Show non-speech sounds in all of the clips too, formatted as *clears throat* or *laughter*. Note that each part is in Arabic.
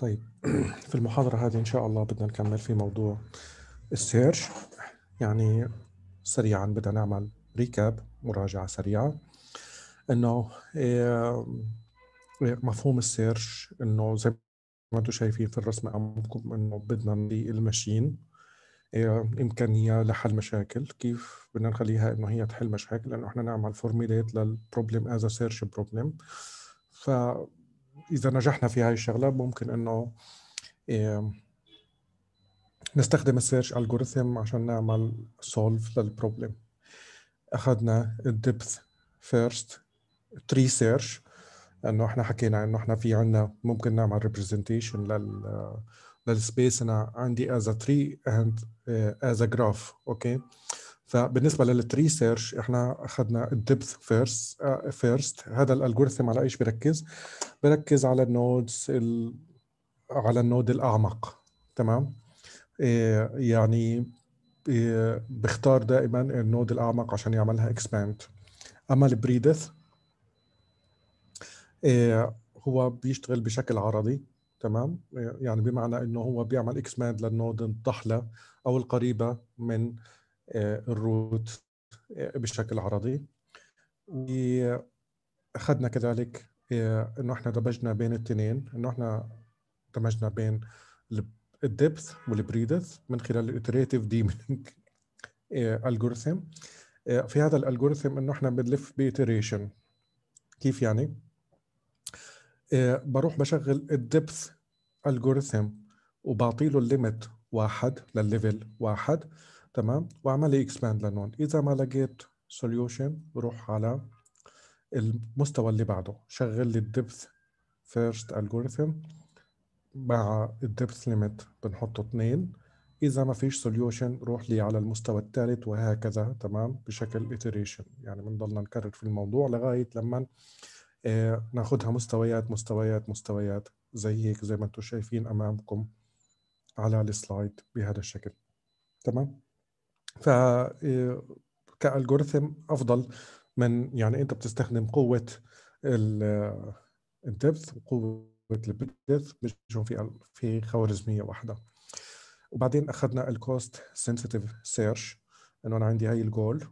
طيب *clears throat* في المحاضرة هذه إن شاء الله بدنا نكمل في موضوع السيرش يعني سريعا بدنا نعمل ريكاب مراجعة سريعة إنه إيه، إيه، مفهوم السيرش إنه زي ما أنتم شايفين في الرسمة أمامكم إنه بدنا نلاقي المشين إيه، إمكانية لحل مشاكل كيف بدنا نخليها إنه هي تحل مشاكل لأنه إحنا نعمل فورميليت للبروبلم از سيرش بروبلم ف اذا نجحنا في هاي الشغله ممكن انه نستخدم السيرش الجوريثم عشان نعمل سولف للبروبلم اخذنا الدبث فيرست تري سيرش انه احنا حكينا انه احنا في عندنا ممكن نعمل ريبريزنتيشن لل للسبيس انا عندي از تري اند از جراف اوكي فبالنسبه للتريسيرش احنا اخذنا الدبث فيرست فيرست هذا الالجوريثم على ايش بيركز؟ بيركز على النودز ال... على النود الاعمق تمام؟ آه، يعني آه، بختار دائما النود الاعمق عشان يعملها اكسباند اما البريدث آه، هو بيشتغل بشكل عرضي تمام يعني بمعنى انه هو بيعمل اكسباند للنود الضحله او القريبه من آه، الروت آه، بشكل عرضي واخذنا كذلك آه، انه احنا دمجنا بين الاثنين انه احنا دمجنا بين الدبث والبريدث من خلال الاتريتيف ديمينج الجوريثم في هذا الالجوريثم انه احنا بنلف بيتريشن كيف يعني؟ بروح بشغل الدبث الجوريثم وبعطي له الليمت واحد للليفل واحد تمام واعمل لي اكسباند لنون اذا ما لقيت سوليوشن روح على المستوى اللي بعده شغل لي الدبث فيرست الجوريثم مع الدبث ليميت بنحطه 2 اذا ما فيش سوليوشن روح لي على المستوى الثالث وهكذا تمام بشكل اتريشن يعني بنضلنا نكرر في الموضوع لغايه لما آه ناخذها مستويات مستويات مستويات زي هيك زي ما انتم شايفين امامكم على السلايد بهذا الشكل تمام ف آه، كالجوريثم افضل من يعني انت بتستخدم قوه الدبث آه، وقوه البدث بيجون في في خوارزميه واحده وبعدين اخذنا الكوست سنسيتيف سيرش انه انا عندي هاي الجول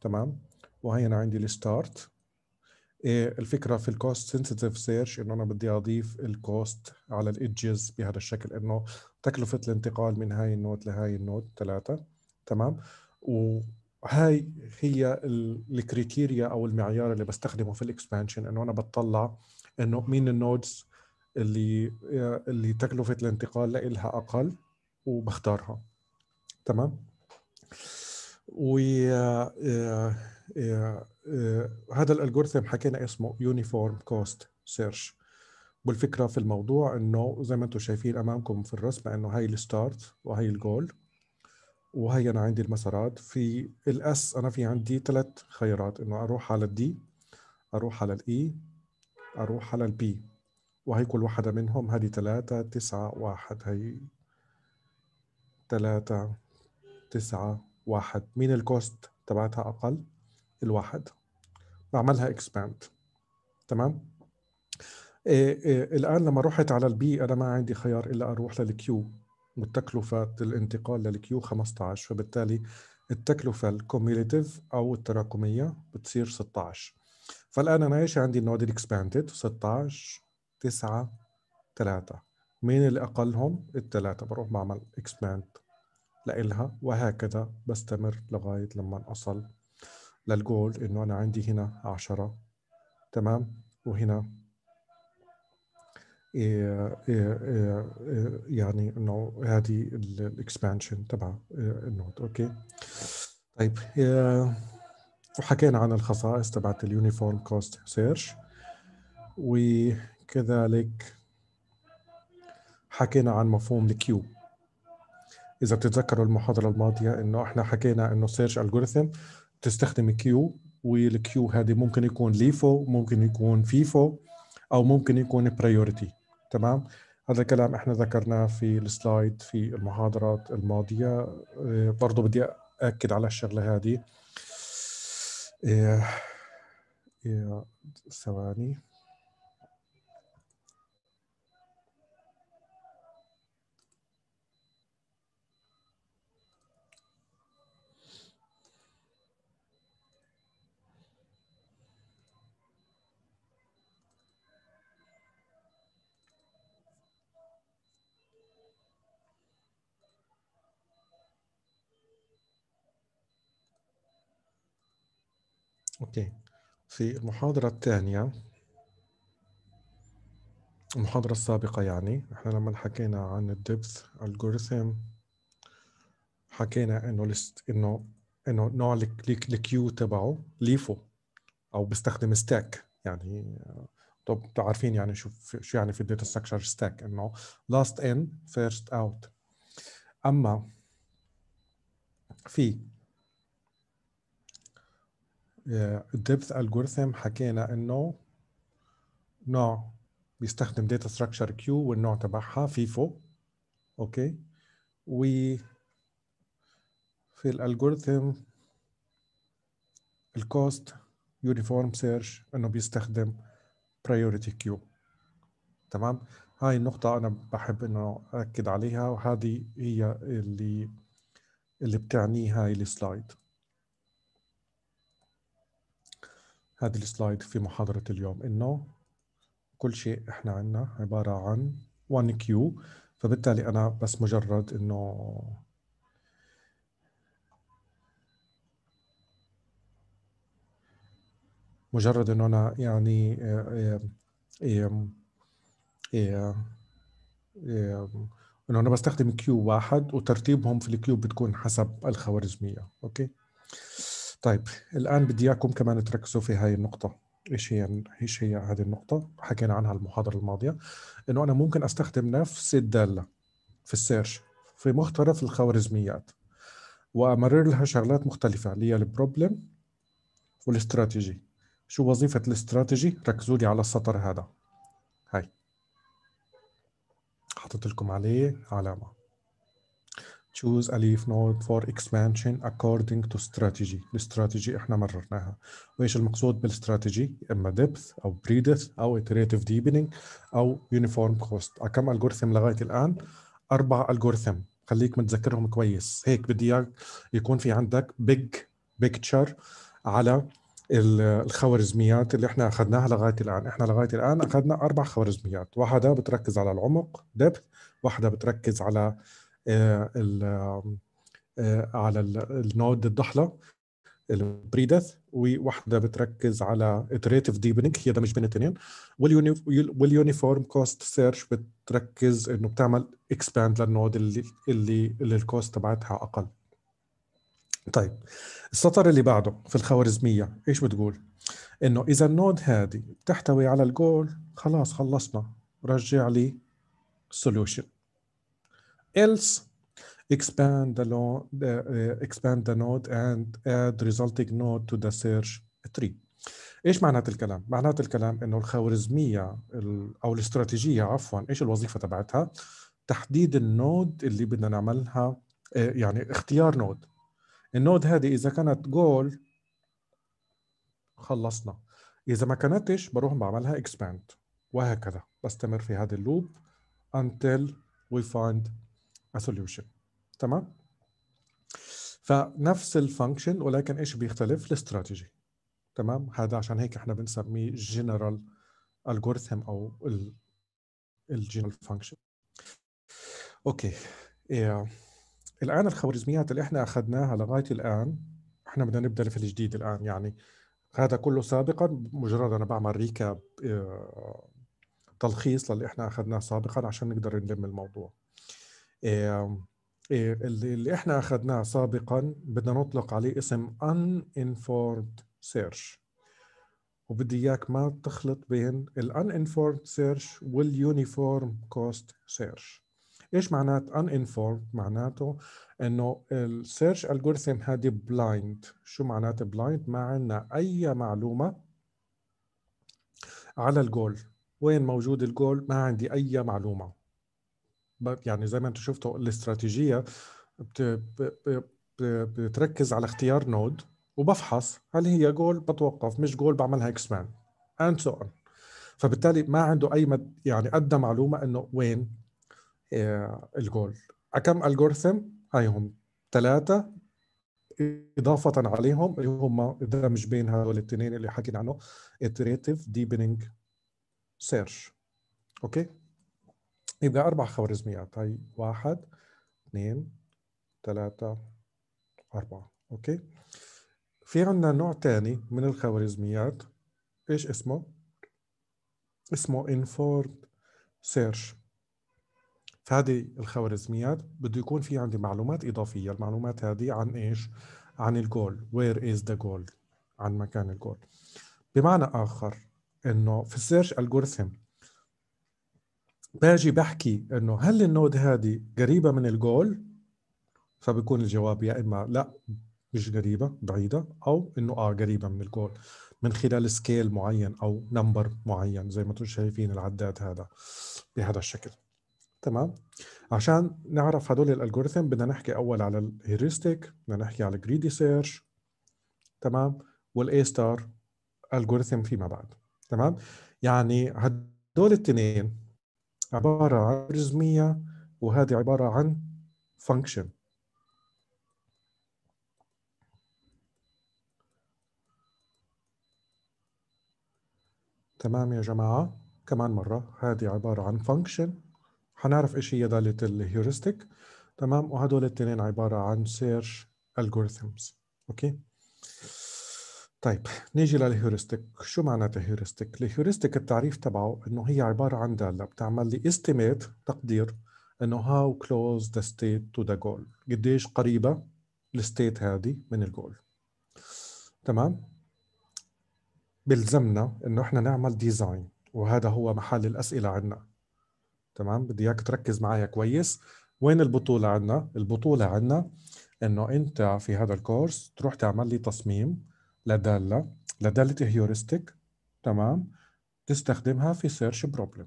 تمام وهي انا عندي الستارت إيه، الفكره في الكوست سنسيتيف سيرش انه انا بدي اضيف الكوست على الايدجز بهذا الشكل انه تكلفه الانتقال من هاي النوت لهاي النوت ثلاثه تمام وهاي هي الكريتيريا او المعيار اللي بستخدمه في الاكسبانشن انه انا بتطلع انه مين النودز اللي اللي تكلفه الانتقال لها اقل وبختارها تمام هذا الالجوريثم حكينا اسمه يونيفورم كوست سيرش والفكره في الموضوع انه زي ما انتم شايفين امامكم في الرسمه انه هاي الستارت وهي الجول وهي انا عندي المسارات في الاس انا في عندي ثلاث خيارات انه اروح على الدي اروح على الاي اروح على البي وهي كل واحدة منهم هذه ثلاثة تسعة واحد هي ثلاثة تسعة واحد مين الكوست تبعتها أقل؟ الواحد بعملها اكسباند تمام؟ إيه إيه الآن لما رحت على البي أنا ما عندي خيار إلا أروح للكيو وتكلفة الانتقال للكيو 15 فبالتالي التكلفة الكوميوليتيف أو التراكمية بتصير 16 فالآن أنا إيش عندي النود الإكسباندد 16 9 3 مين اللي أقلهم؟ الثلاثة بروح بعمل اكسباند لإلها وهكذا بستمر لغاية لما أصل للجول إنه أنا عندي هنا 10 تمام وهنا إيه، إيه، إيه، يعني انه هذه الاكسبانشن تبع النود اوكي طيب وحكينا عن الخصائص تبعت اليونيفورم كوست سيرش وكذلك حكينا عن مفهوم الكيو اذا بتتذكروا المحاضره الماضيه انه احنا حكينا انه سيرش الجوريثم تستخدم كيو والكيو هذه ممكن يكون ليفو ممكن يكون فيفو او ممكن يكون برايورتي تمام هذا الكلام احنا ذكرناه في السلايد في المحاضرات الماضيه آه، برضو بدي اكد على الشغله هذه آه، آه، ثواني اوكي في المحاضرة الثانية المحاضرة السابقة يعني احنا لما حكينا عن الدبث algorithm حكينا انه لست انه انه نوع الكيو تبعه ليفو او بيستخدم ستاك يعني طب عارفين يعني شو شو يعني في الداتا ستراكشر ستاك انه لاست ان فيرست اوت اما في الديبث الجورثم حكينا انه نوع بيستخدم داتا ستراكشر كيو والنوع تبعها فيفو اوكي و في الالجورثم الكوست يونيفورم سيرش انه بيستخدم priority كيو تمام هاي النقطة أنا بحب إنه أكد عليها وهذه هي اللي اللي بتعنيها هاي السلايد هذا السلايد في محاضرة اليوم إنه كل شيء إحنا عنا عبارة عن 1 كيو فبالتالي أنا بس مجرد إنه مجرد إنه أنا يعني آه، آه، آه، إنه أنا بستخدم كيو واحد وترتيبهم في الكيو بتكون حسب الخوارزمية أوكي طيب الان بدي اياكم كمان تركزوا في هاي النقطه ايش هي ايش هي هذه النقطه حكينا عنها المحاضره الماضيه انه انا ممكن استخدم نفس الداله في السيرش في مختلف الخوارزميات وامرر لها شغلات مختلفه اللي هي البروبلم والاستراتيجي شو وظيفه الاستراتيجي ركزوا لي على السطر هذا هاي حطيت لكم عليه علامه choose a leaf node for expansion according to strategy الاستراتيجي احنا مررناها وايش المقصود بالاستراتيجي اما depth او breadth او iterative deepening او uniform cost آه، كم الجورثم لغايه الان اربع الجورثم خليك متذكرهم كويس هيك بدي اياك يكون في عندك big picture على الخوارزميات اللي احنا اخذناها لغايه الان احنا لغايه الان اخذنا اربع خوارزميات واحده بتركز على العمق depth واحده بتركز على آه، آه، على النود الضحله البريدث وواحده بتركز على iterative ديبنج هي دمج بين الاثنين واليونيفورم كوست سيرش بتركز انه بتعمل اكسباند للنود اللي اللي, اللي الكوست تبعتها اقل طيب السطر اللي بعده في الخوارزميه ايش بتقول انه اذا النود هذه بتحتوي على الجول خلاص خلصنا رجع لي سولوشن else expand the, lo the uh, expand the node and add resulting node to the search tree ايش معنات الكلام؟ معنات الكلام انه الخوارزميه او الاستراتيجيه عفوا ايش الوظيفه تبعتها؟ تحديد النود اللي بدنا نعملها آه، يعني اختيار نود النود هذه اذا كانت جول خلصنا اذا ما كانتش بروح بعملها expand وهكذا بستمر في هذا اللوب until we find a solution تمام فنفس الفانكشن ولكن ايش بيختلف الاستراتيجي تمام هذا عشان هيك احنا بنسميه جنرال الجوريثم او الجنرال فانكشن اوكي إيه. الان الخوارزميات اللي احنا اخذناها لغايه الان احنا بدنا نبدا في الجديد الان يعني هذا كله سابقا مجرد انا بعمل ريكاب آه، تلخيص للي احنا اخذناه سابقا عشان نقدر نلم الموضوع إيه، اللي احنا اخذناه سابقا بدنا نطلق عليه اسم uninformed search وبدي اياك ما تخلط بين ال uninformed search واليونيفورم كوست search ايش معنات uninformed معناته انه السيرش الجوريثم هذه بلايند شو معناته بلايند ما عندنا اي معلومه على الجول وين موجود الجول ما عندي اي معلومه يعني زي ما انتم شفتوا الاستراتيجيه بتركز على اختيار نود وبفحص هل هي جول بتوقف مش جول بعملها مان اند سو اون فبالتالي ما عنده اي مد يعني ادى معلومه انه وين آه، الجول كم الجورثم هاي هم ثلاثه إضافة عليهم اللي هم دمج بين هذول الاثنين اللي حكينا عنه iterative deepening search اوكي طيب، يبقى أربع خوارزميات هاي طيب، واحد اثنين ثلاثة أربعة أوكي في عندنا نوع ثاني من الخوارزميات إيش اسمه؟ اسمه Informed Search فهذه الخوارزميات بده يكون في عندي معلومات إضافية المعلومات هذه عن إيش؟ عن الجول where is the goal عن مكان الجول بمعنى آخر إنه في السيرش ألغوريثم باجي بحكي انه هل النود هذه قريبه من الجول فبكون الجواب يا اما لا مش قريبه بعيده او انه اه قريبه من الجول من خلال سكيل معين او نمبر معين زي ما انتم شايفين العداد هذا بهذا الشكل تمام عشان نعرف هدول الالجوريثم بدنا نحكي اول على الهيريستيك بدنا نحكي على جريدي سيرش تمام والاي ستار الجوريثم فيما بعد تمام يعني هدول الاثنين عبارة عن رزمية وهذه عبارة عن function تمام يا جماعة كمان مرة هذه عبارة عن function حنعرف ايش هي دالة الهيورستيك تمام وهدول الاثنين عبارة عن search algorithms اوكي طيب نيجي للهيورستيك شو معناتها هيورستيك الهيورستيك التعريف تبعه انه هي عباره عن داله بتعمل لي استيميت تقدير انه هاو كلوز ذا ستيت تو ذا جول قديش قريبه الستيت هذه من الجول تمام بلزمنا انه احنا نعمل ديزاين وهذا هو محل الاسئله عندنا تمام بدي اياك تركز معايا كويس وين البطوله عندنا البطوله عندنا انه انت في هذا الكورس تروح تعمل لي تصميم لداله لداله هيورستيك تمام تستخدمها في سيرش بروبلم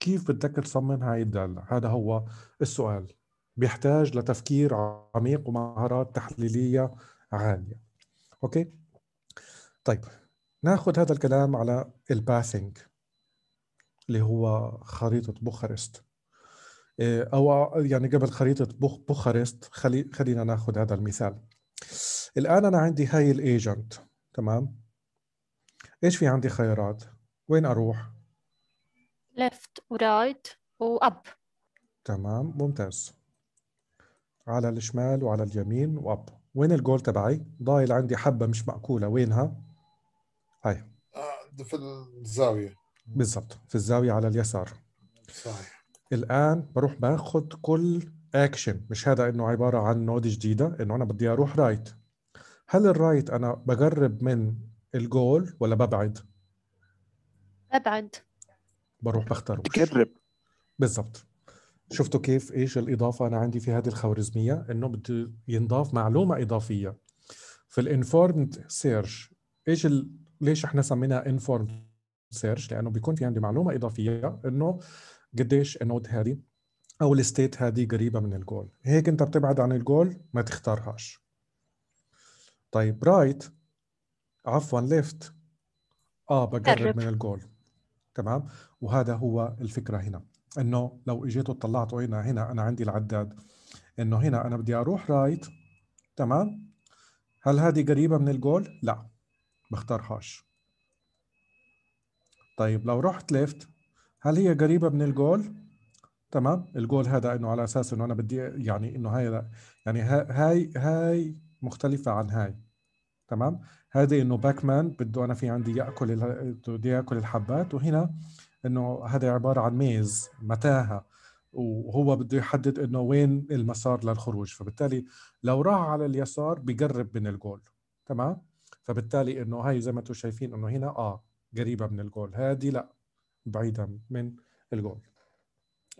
كيف بدك تصمم هاي الداله هذا هو السؤال بيحتاج لتفكير عميق ومهارات تحليليه عاليه اوكي طيب ناخذ هذا الكلام على الباثينج اللي هو خريطه بوخارست إيه، او يعني قبل خريطه بوخارست خلي خلينا ناخذ هذا المثال الان انا عندي هاي الايجنت تمام ايش في عندي خيارات وين اروح ليفت ورايت واب تمام ممتاز على الشمال وعلى اليمين واب وين الجول تبعي ضايل عندي حبه مش ماكوله وينها هاي آه، في الزاويه بالضبط في الزاويه على اليسار صحيح الان بروح باخذ كل اكشن مش هذا انه عباره عن نود جديده انه انا بدي اروح رايت هل الرايت انا بقرب من الجول ولا ببعد؟ ببعد بروح بختار بقرب بالضبط شفتوا كيف ايش الاضافه انا عندي في هذه الخوارزميه انه بده ينضاف معلومه اضافيه في الانفورمد سيرش ايش ال... ليش احنا سميناها انفورمد سيرش لانه بيكون في عندي معلومه اضافيه انه قديش النود هذه او الستيت هذه قريبه من الجول هيك انت بتبعد عن الجول ما تختارهاش طيب رايت عفوا ليفت اه بقرب من الجول تمام وهذا هو الفكره هنا انه لو اجيت وطلعت هنا هنا انا عندي العداد انه هنا انا بدي اروح رايت تمام هل هذه قريبه من الجول لا هاش طيب لو رحت ليفت هل هي قريبه من الجول تمام الجول هذا انه على اساس انه انا بدي يعني انه هاي يعني هاي هاي مختلفه عن هاي تمام هذه انه باكمان بده انا في عندي ياكل بده ياكل الحبات وهنا انه هذا عباره عن ميز متاهه وهو بده يحدد انه وين المسار للخروج فبالتالي لو راح على اليسار بقرب من الجول تمام فبالتالي انه هاي زي ما انتم شايفين انه هنا اه قريبه من الجول هذه لا بعيده من الجول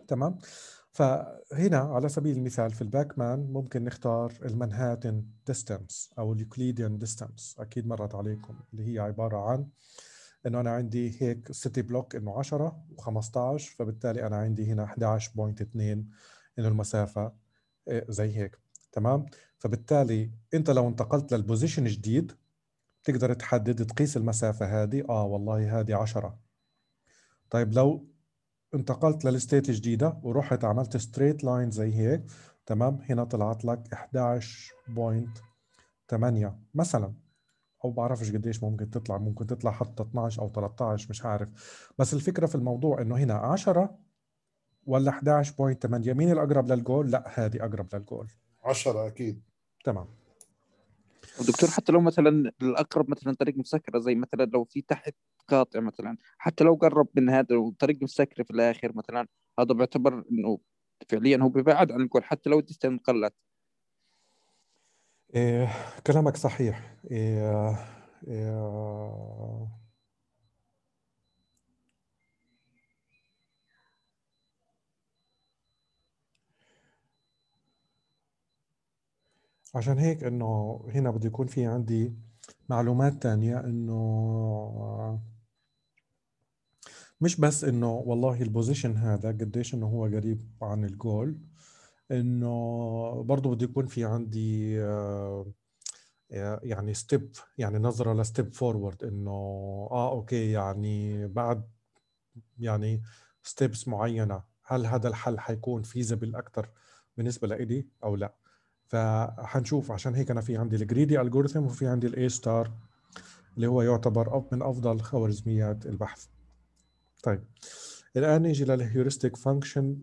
تمام فهنا على سبيل المثال في الباكمان ممكن نختار المنهاتن ديستانس او اليوكليديان ديستانس اكيد مرت عليكم اللي هي عباره عن انه انا عندي هيك سيتي بلوك انه 10 و15 فبالتالي انا عندي هنا 11.2 انه المسافه إيه، زي هيك تمام فبالتالي انت لو انتقلت للبوزيشن جديد بتقدر تحدد تقيس المسافه هذه اه والله هذه 10 طيب لو انتقلت للستيت جديده ورحت عملت ستريت لاين زي هيك تمام هنا طلعت لك 11.8 مثلا او بعرفش قديش ممكن تطلع ممكن تطلع حتى 12 او 13 مش عارف بس الفكره في الموضوع انه هنا 10 ولا 11.8 مين الاقرب للجول لا هذه اقرب للجول 10 اكيد تمام دكتور حتى لو مثلا الاقرب مثلا طريق مسكره زي مثلا لو في تحت قاطع مثلا حتى لو قرب من هذا وطريق مسكر في الاخر مثلا هذا بيعتبر انه فعليا هو بيبعد عن الجول حتى لو الديستنس قلت إيه كلامك صحيح إيه إيه عشان هيك انه هنا بده يكون في عندي معلومات تانية انه مش بس انه والله البوزيشن هذا قديش انه هو قريب عن الجول انه برضه بده يكون في عندي آه، آه، يعني ستيب يعني نظره لستيب فورورد انه اه اوكي يعني بعد يعني ستيبس معينه هل هذا الحل حيكون فيزبل اكثر بالنسبه لإلي او لا فحنشوف عشان هيك انا في عندي الجريدي الجوريثم وفي عندي الاي ستار اللي هو يعتبر من افضل خوارزميات البحث طيب الان نيجي للهيورستيك فانكشن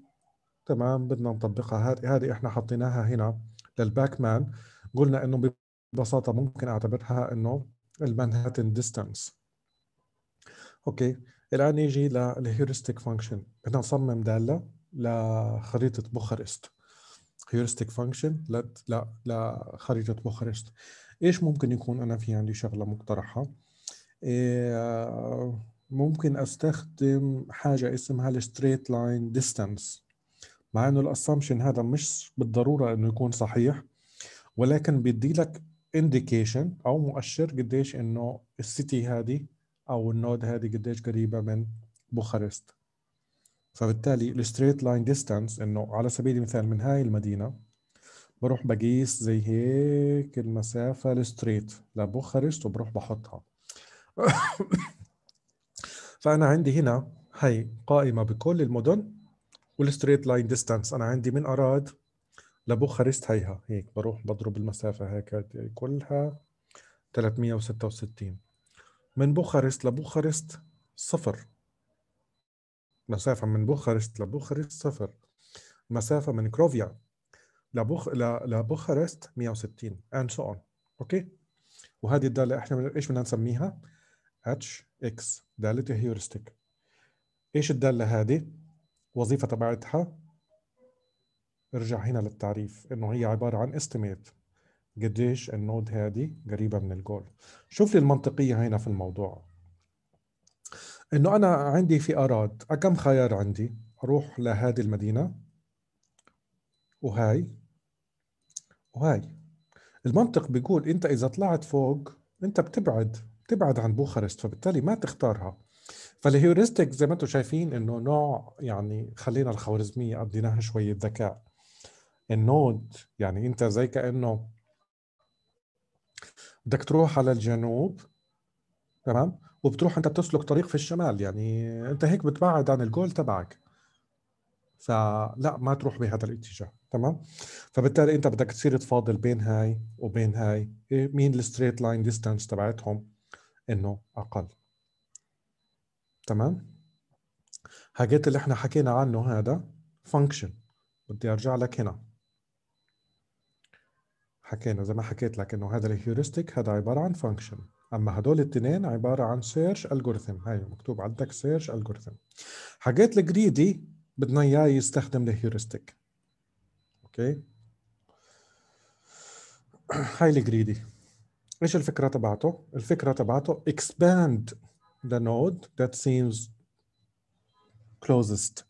تمام بدنا نطبقها هذه هذه احنا حطيناها هنا للباك مان قلنا انه ببساطه ممكن اعتبرها انه المانهاتن ديستانس اوكي الان نيجي للهيورستيك فانكشن بدنا نصمم داله لخريطه بوخارست هيورستيك فانكشن لا لا لخريطه بوخارست ايش ممكن يكون انا في عندي شغله مقترحه إيه ممكن استخدم حاجه اسمها الستريت لاين ديستانس مع انه الاسامبشن هذا مش بالضروره انه يكون صحيح ولكن بيدي لك انديكيشن او مؤشر قديش انه السيتي هذه او النود هذه قديش قريبه من بوخارست فبالتالي الستريت لاين ديستانس انه على سبيل المثال من هاي المدينه بروح بقيس زي هيك المسافه الستريت لبوخارست وبروح بحطها فانا عندي هنا هي قائمه بكل المدن والستريت لاين ديستانس انا عندي من اراد لبوخارست هيها هيك بروح بضرب المسافه هيك كلها 366 من بوخارست لبوخارست صفر مسافه من بوخارست لبوخارست صفر مسافه من كروفيا لبوخ لبوخارست 160 اند سو اون اوكي وهذه الداله احنا ايش بدنا نسميها اتش اكس دالتها هيورستيك ايش الداله هذه وظيفه تبعتها ارجع هنا للتعريف انه هي عباره عن استيميت قديش النود هذه قريبه من الجول شوف لي المنطقيه هنا في الموضوع انه انا عندي في اراد كم خيار عندي اروح لهذه المدينه وهاي وهاي المنطق بيقول انت اذا طلعت فوق انت بتبعد تبعد عن بوخارست فبالتالي ما تختارها فالهيوريستيك زي ما انتم شايفين انه نوع يعني خلينا الخوارزميه قضيناها شويه ذكاء النود يعني انت زي كانه بدك تروح على الجنوب تمام وبتروح انت بتسلك طريق في الشمال يعني انت هيك بتبعد عن الجول تبعك فلا ما تروح بهذا الاتجاه تمام فبالتالي انت بدك تصير تفاضل بين هاي وبين هاي إيه، مين الستريت لاين ديستانس تبعتهم انه اقل تمام حاجات اللي احنا حكينا عنه هذا فانكشن بدي ارجع لك هنا حكينا زي ما حكيت لك انه هذا الهيوريستيك هذا عباره عن فانكشن اما هدول الاثنين عباره عن سيرش algorithm هاي مكتوب عندك سيرش algorithm حاجات الجريدي بدنا اياه يستخدم الهيوريستيك اوكي *clears throat* هاي الجريدي ايش الفكره تبعته؟ الفكره تبعته expand the node that seems closest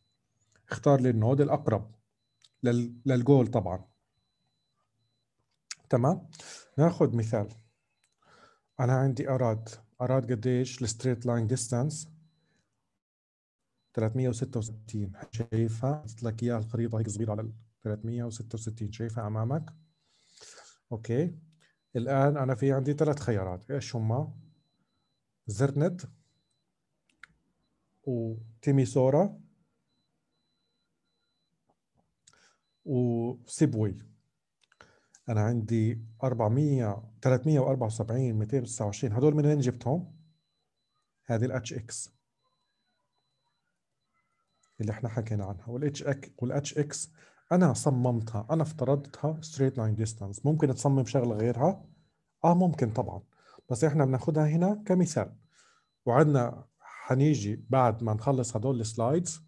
اختار لي النود الاقرب للجول طبعا تمام ناخذ مثال انا عندي اراد اراد قديش الستريت لاين ديستانس 366 شايفها لك اياها الخريطه هيك صغيره على 366 شايفها امامك اوكي الآن أنا في عندي ثلاث خيارات إيش هما؟ تيميسورا وتيميسورا وسيبوي أنا عندي 400 374 229 هدول من وين جبتهم؟ هذه الاتش اكس اللي احنا حكينا عنها والاتش اكس انا صممتها انا افترضتها ستريت لاين ديستانس ممكن تصمم شغله غيرها اه ممكن طبعا بس احنا بناخدها هنا كمثال وعندنا حنيجي بعد ما نخلص هدول السلايدز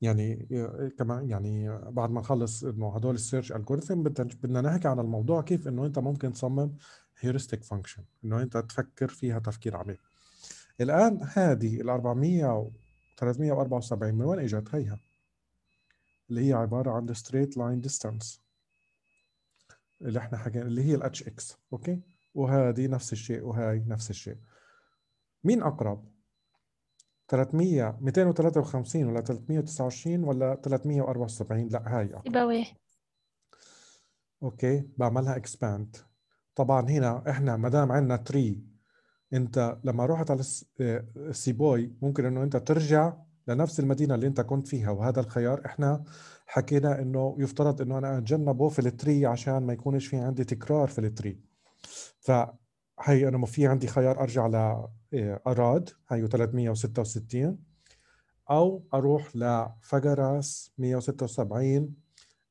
يعني كمان يعني بعد ما نخلص انه هدول السيرش الجوريثم بدنا نحكي عن الموضوع كيف انه انت ممكن تصمم هيورستيك فانكشن انه انت تفكر فيها تفكير عميق الان هذه ال 400 374 من وين اجت هيها؟ اللي هي عباره عن straight line distance اللي احنا حكينا اللي هي الاتش اكس اوكي وهذه نفس الشيء وهاي نفس الشيء مين اقرب 300 253 ولا 329 ولا 374 لا هاي اقرب اوكي بعملها اكسباند طبعا هنا احنا ما دام عندنا تري انت لما رحت على آه، بوي ممكن انه انت ترجع لنفس المدينه اللي انت كنت فيها وهذا الخيار احنا حكينا انه يفترض انه انا اتجنبه في التري عشان ما يكونش في عندي تكرار في التري فهي انا في عندي خيار ارجع ل إيه، اراد هيو 366 او اروح لفجراس 176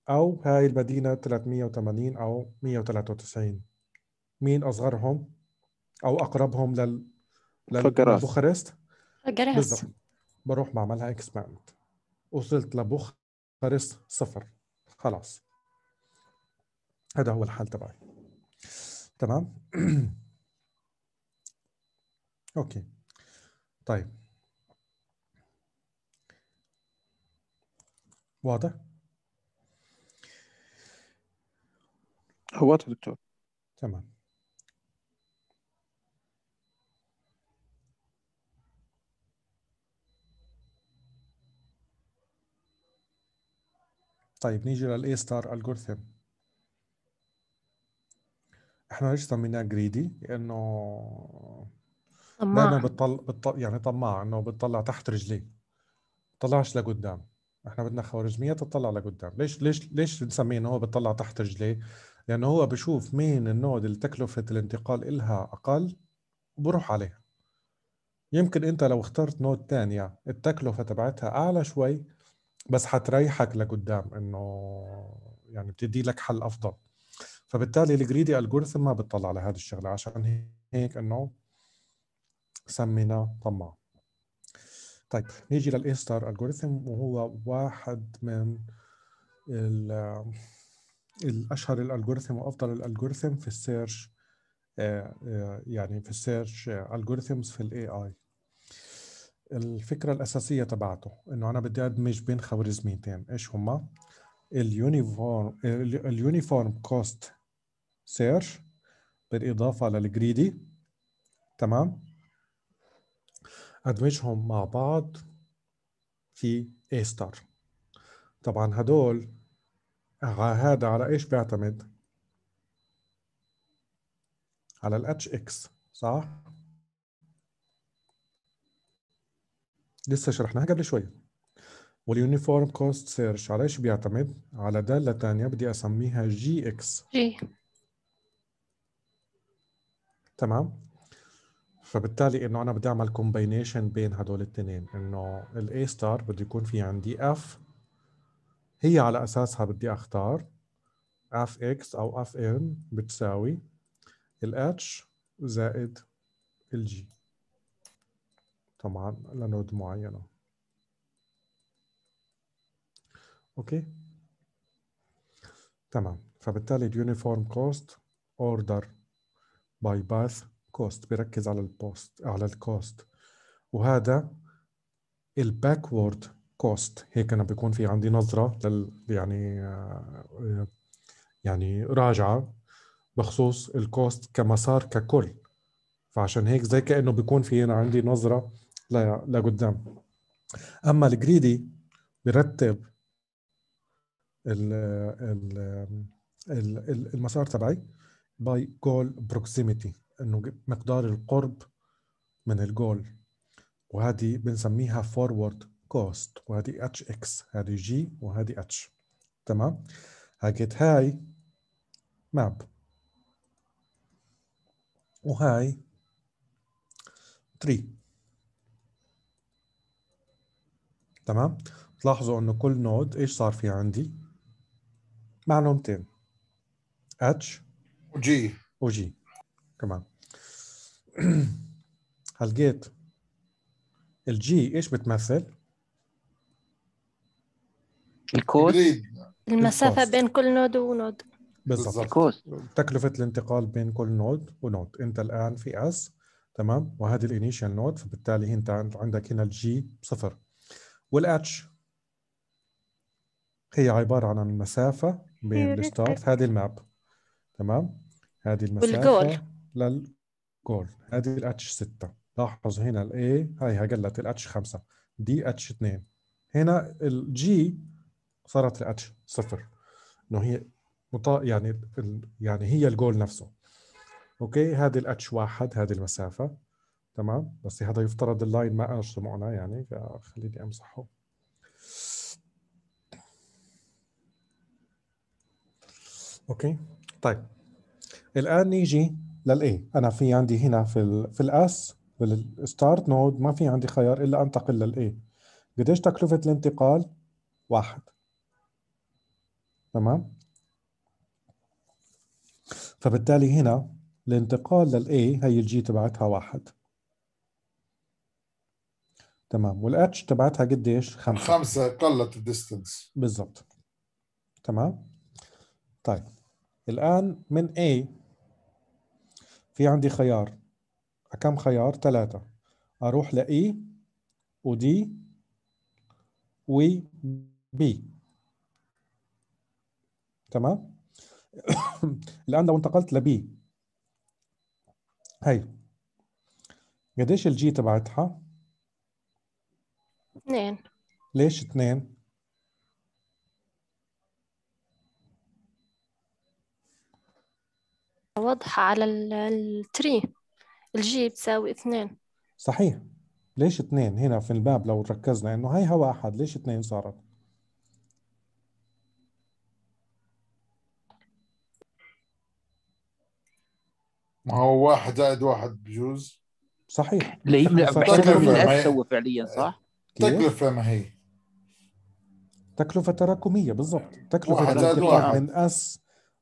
او هاي المدينه 380 او 193 مين اصغرهم او اقربهم لل لبوخارست فجراس بروح بعملها اكسباند وصلت لبوخارست صفر خلاص هذا هو الحل تبعي تمام *clears throat* اوكي طيب واضح هو واضح دكتور تمام طيب نيجي للاي ستار الجورثم احنا ليش سميناه جريدي؟ لانه دائما بتطل... بتطل... يعني طماع انه بتطلع تحت رجليه بتطلعش لقدام احنا بدنا خوارزميه تطلع لقدام ليش ليش ليش بنسميه انه هو بتطلع تحت رجليه؟ لانه هو بشوف مين النود اللي تكلفه الانتقال إلها اقل وبروح عليها يمكن انت لو اخترت نود ثانيه التكلفه تبعتها اعلى شوي بس حتريحك لقدام انه يعني بتدي لك حل افضل فبالتالي الجريدي الجوريثم ما بتطلع على هذه الشغله عشان هيك انه سمينا طماع طيب نيجي للايستر الجوريثم وهو واحد من الاشهر الالجوريثم وافضل الالجوريثم في السيرش آه، آه، يعني في السيرش الجوريثمز في الاي اي الفكره الاساسيه تبعته انه انا بدي ادمج بين خوارزميتين ايش هما اليونيفورم اليونيفورم كوست سيرش بالاضافه للجريدي تمام ادمجهم مع بعض في اي ستار طبعا هدول هذا على ايش بيعتمد على الاتش اكس صح لسه شرحناها قبل شوية واليونيفورم كوست سيرش على ايش بيعتمد؟ على دالة تانية بدي اسميها جي اكس جي تمام؟ فبالتالي انه انا بدي اعمل كومباينيشن بين هدول الاثنين انه الاي ستار بده يكون في عندي اف هي على اساسها بدي اختار اف اكس او اف ان بتساوي الاتش زائد الجي طبعا لنود معينة أوكي تمام فبالتالي اليونيفورم كوست اوردر باي باث كوست بيركز على البوست على الكوست وهذا الباكورد كوست هيك انا بيكون في عندي نظره لل يعني يعني راجعه بخصوص الكوست كمسار ككل فعشان هيك زي كانه بيكون في عندي نظره لقدام اما الجريدي بيرتب ال ال المسار تبعي باي جول بروكسيميتي انه مقدار القرب من الجول وهذه بنسميها فورورد كوست وهذه اتش اكس هذه جي وهذه اتش تمام هاجت هاي ماب وهاي تري تمام تلاحظوا انه كل نود ايش صار في عندي معلومتين اتش وجي وجي كمان هلقيت الجي ايش بتمثل؟ الكود المسافة بين كل نود ونود بالضبط الكود تكلفة الانتقال بين كل نود ونود انت الان في اس تمام وهذه الانيشال نود فبالتالي انت عندك هنا الجي صفر والاتش هي عبارة عن المسافة بين الستارت هذه الماب تمام هذه المسافة والجول للجول هذه الاتش 6 لاحظ هنا الاي هاي قلت الاتش 5 دي اتش 2 هنا الجي صارت الاتش صفر انه هي مطا... يعني ال... يعني هي الجول نفسه اوكي هذه الاتش 1 هذه المسافة تمام بس هذا يفترض اللاين ما قال معنا يعني فخليني امسحه اوكي طيب الان نيجي للاي انا في عندي هنا في الـ في الاس بالستارت نود ما في عندي خيار الا انتقل للاي قديش تكلفه الانتقال واحد تمام فبالتالي هنا الانتقال للاي هي الجي تبعتها واحد تمام والاتش تبعتها قديش؟ خمسة خمسة قلت الديستنس بالضبط تمام طيب الآن من A في عندي خيار كم خيار؟ ثلاثة أروح ل E D و B تمام؟ *coughs* الآن لو انتقلت B هي قديش الجي تبعتها؟ اثنين ليش اثنين؟ واضحة على التري الجي بتساوي اثنين صحيح ليش اثنين هنا في الباب لو ركزنا انه هيها واحد ليش اثنين صارت؟ ما هو واحد زائد واحد بجوز صحيح ليه بحسب طيب، فعليا صح؟ تكلفة ما هي تكلفة تراكمية بالضبط تكلفة تراكمية من اس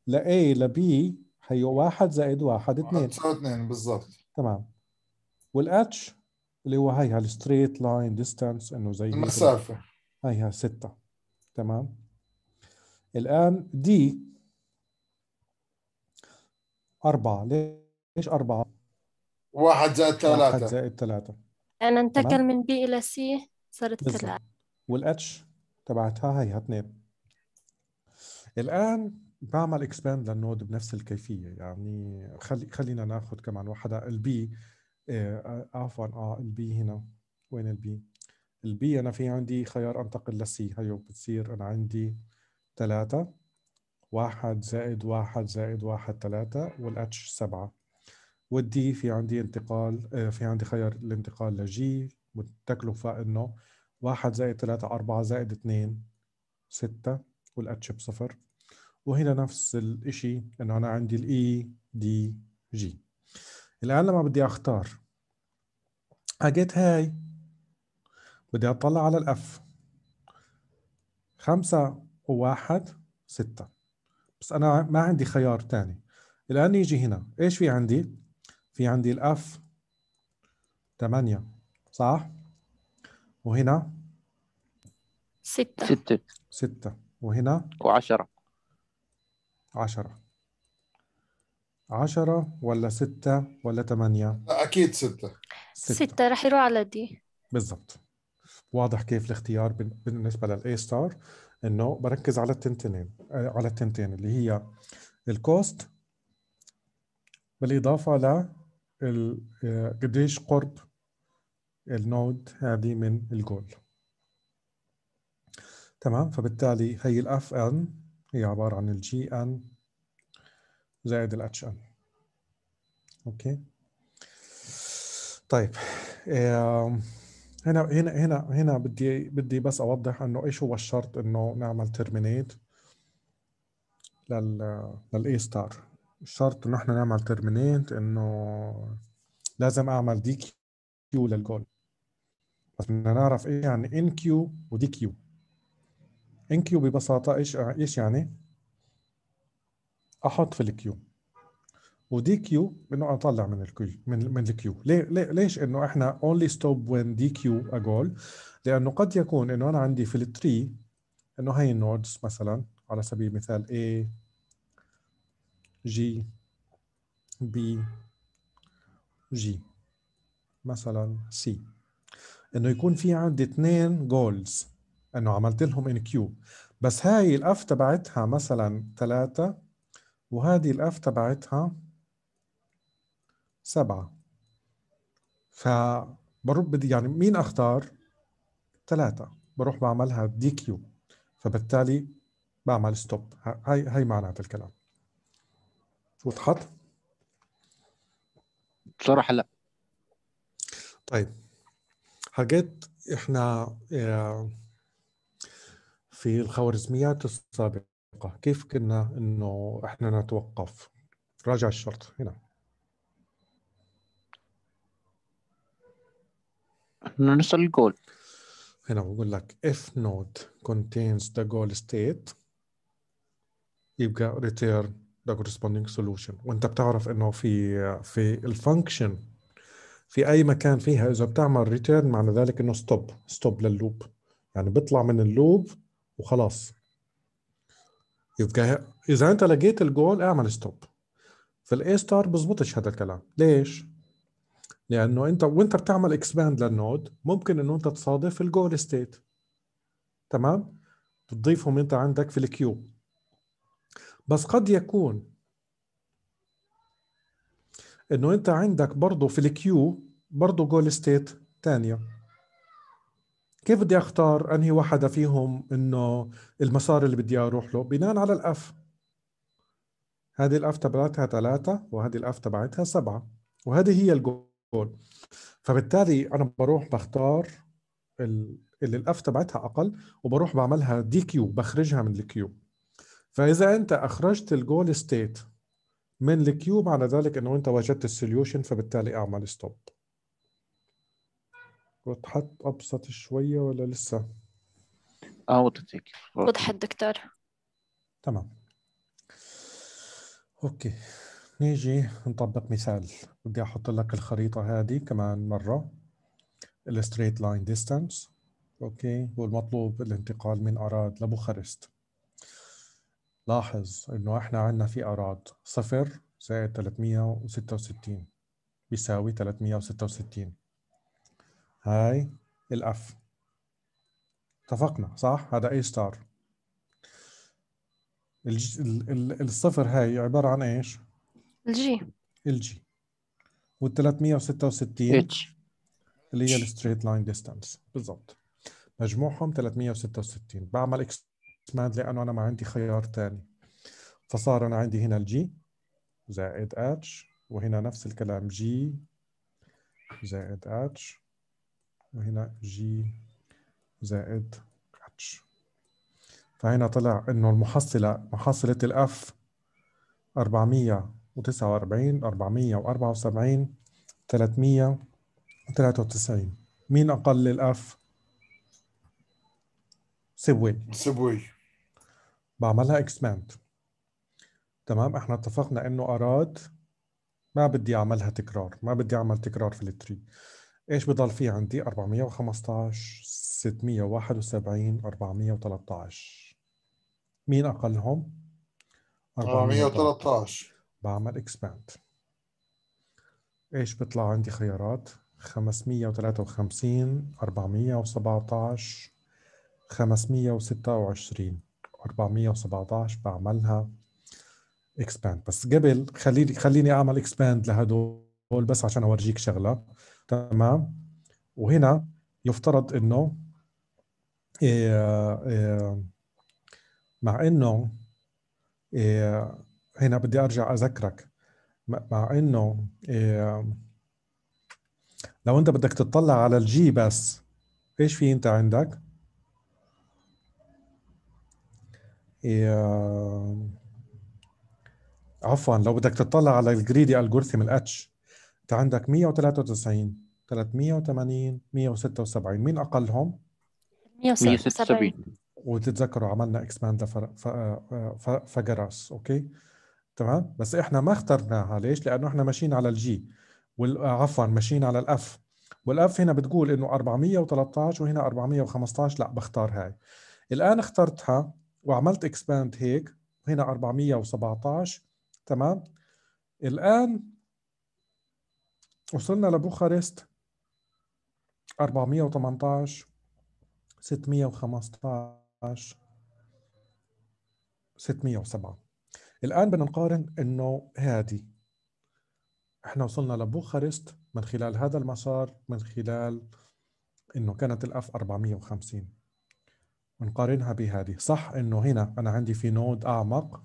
ل A ل B هي واحد زائد واحد اثنين تساوي اثنين بالضبط تمام والاتش اللي هو هي الستريت لاين ديستانس انه زي المسافة هيها ستة تمام الآن دي أربعة ليش أربعة؟ واحد زائد ثلاثة واحد زائد ثلاثة أنا انتقل من بي إلى سي صارت تتلعب والاتش تبعتها هي اثنين الان بعمل اكسباند للنود بنفس الكيفيه يعني خلي خلينا ناخذ كمان واحدة البي آه، عفوا اه البي هنا وين البي البي انا في عندي خيار انتقل للسي هيو بتصير انا عندي ثلاثة واحد زائد واحد زائد واحد ثلاثة والاتش سبعة والدي في عندي انتقال آه، في عندي خيار الانتقال لجي والتكلفة إنه واحد زائد ثلاثة أربعة زائد اثنين ستة والأتش بصفر وهنا نفس الإشي إنه أنا عندي الإي دي e جي الآن لما بدي أختار أجيت هاي بدي أطلع على الأف خمسة وواحد ستة بس أنا ما عندي خيار تاني الآن يجي هنا إيش في عندي؟ في عندي الأف ثمانية صح وهنا ستة ستة ستة وهنا وعشرة عشرة عشرة ولا ستة ولا ثمانية أكيد ستة ستة, ستة رح يروح على دي بالضبط واضح كيف الاختيار بالنسبة للأي ستار إنه بركز على التنتين آه، على التنتين اللي هي الكوست بالإضافة ل آه، قديش قرب النود هذه من الجول تمام فبالتالي هي الاف ان هي عباره عن الجي ان زائد الاتش ان اوكي طيب هنا هنا هنا هنا بدي بدي بس اوضح انه ايش هو الشرط انه نعمل ترمينيت لل للاي ستار الشرط انه احنا نعمل ترمينيت انه لازم اعمل دي كيو للجول بس بدنا نعرف ايه يعني ان كيو ودي كيو ان كيو ببساطه ايش آه، ايش يعني احط في الكيو ودي كيو انه اطلع من الكيو من من الكيو ليه, ليه ليش انه احنا اونلي ستوب وين دي كيو اجول لانه قد يكون انه انا عندي في التري انه هي النودز مثلا على سبيل المثال A G B G مثلا C انه يكون في عندي اثنين جولز انه عملت لهم ان كيو بس هاي الاف تبعتها مثلا ثلاثة وهذه الاف تبعتها سبعة فبروح بدي يعني مين اختار ثلاثة بروح بعملها دي كيو فبالتالي بعمل ستوب هاي هاي معناه الكلام وضحت؟ بصراحة لا طيب حاجات احنا آه، في الخوارزميات السابقة كيف كنا انه احنا نتوقف راجع الشرط هنا احنا نسأل الجول هنا بقول لك if node contains the goal state يبقى return the corresponding solution وانت بتعرف انه في آه، في الفانكشن في اي مكان فيها اذا بتعمل ريتيرن معنى ذلك انه ستوب ستوب لللوب يعني بيطلع من اللوب وخلاص يبقى اذا انت لقيت الجول اعمل ستوب في الاي ستار بزبطش هذا الكلام ليش لانه انت وانت بتعمل اكسباند للنود ممكن انه انت تصادف الجول ستيت تمام بتضيفهم انت عندك في الكيو بس قد يكون انه انت عندك برضه في الكيو برضه جول ستيت ثانيه كيف بدي اختار انهي وحده فيهم انه المسار اللي بدي اروح له بناء على الاف هذه الاف تبعتها ثلاثة وهذه الاف تبعتها سبعة وهذه هي الجول فبالتالي انا بروح بختار اللي الاف تبعتها اقل وبروح بعملها دي كيو بخرجها من الكيو فاذا انت اخرجت الجول ستيت من الكيو معنى ذلك انه انت وجدت السوليوشن فبالتالي اعمل ستوب وضحت ابسط شويه ولا لسه؟ اه وضحت وضحت دكتور تمام اوكي نيجي نطبق مثال بدي احط لك الخريطه هذه كمان مره الستريت لاين ديستانس اوكي والمطلوب الانتقال من اراد لبوخارست لاحظ إنه إحنا عندنا في اراد صفر زائد 366 بيساوي 366 هاي الأف اتفقنا صح؟ هذا اي ستار الج... ال... الصفر هاي عبارة عن إيش؟ الجي الجي وال 366 اتش اللي هي الستريت لاين ديستانس بالضبط مجموعهم 366 بعمل اكس سمعت لانه انا ما عندي خيار ثاني فصار انا عندي هنا الجي زائد اتش وهنا نفس الكلام جي زائد اتش وهنا جي زائد اتش فهنا طلع انه المحصله محصله الاف 449 474 393 مين اقل الاف؟ سبوي سبوي بعملها اكسباند تمام احنا اتفقنا انه اراد ما بدي اعملها تكرار ما بدي اعمل تكرار في التري ايش بضل في عندي 415 671 413 مين اقلهم 413 بعمل اكسباند ايش بيطلع عندي خيارات 553 417 526 417 بعملها اكسباند بس قبل خليني خليني اعمل اكسباند لهدول بس عشان اورجيك شغله تمام وهنا يفترض انه آه، آه، مع انه آه، هنا بدي ارجع اذكرك مع انه لو انت بدك تطلع على الجي بس ايش في انت عندك إيه آه، عفوا لو بدك تطلع على الجريدي الجورثم الاتش انت عندك 193 380 176 مين اقلهم 176 وتتذكروا عملنا اكسباند آه، آه، فجرس اوكي تمام بس احنا ما اخترناها ليش لانه احنا ماشيين على الجي عفوا ماشيين على الاف والاف هنا بتقول انه 413 وهنا 415 لا بختار هاي الان اخترتها وعملت اكسباند هيك وهنا 417 تمام الان وصلنا لبوخارست 418 615 607 الان بدنا نقارن انه هادي احنا وصلنا لبوخارست من خلال هذا المسار من خلال انه كانت الاف 450 ونقارنها بهذه صح انه هنا انا عندي في نود اعمق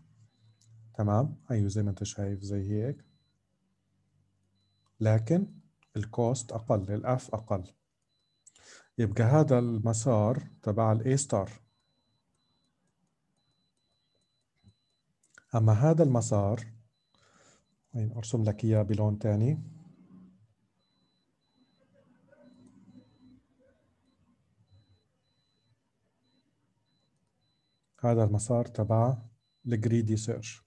تمام ايوه زي ما انت شايف زي هيك لكن الكوست اقل الاف اقل يبقى هذا المسار تبع الاي ستار اما هذا المسار ارسم لك اياه بلون ثاني هذا المسار تبع الجريدي سيرش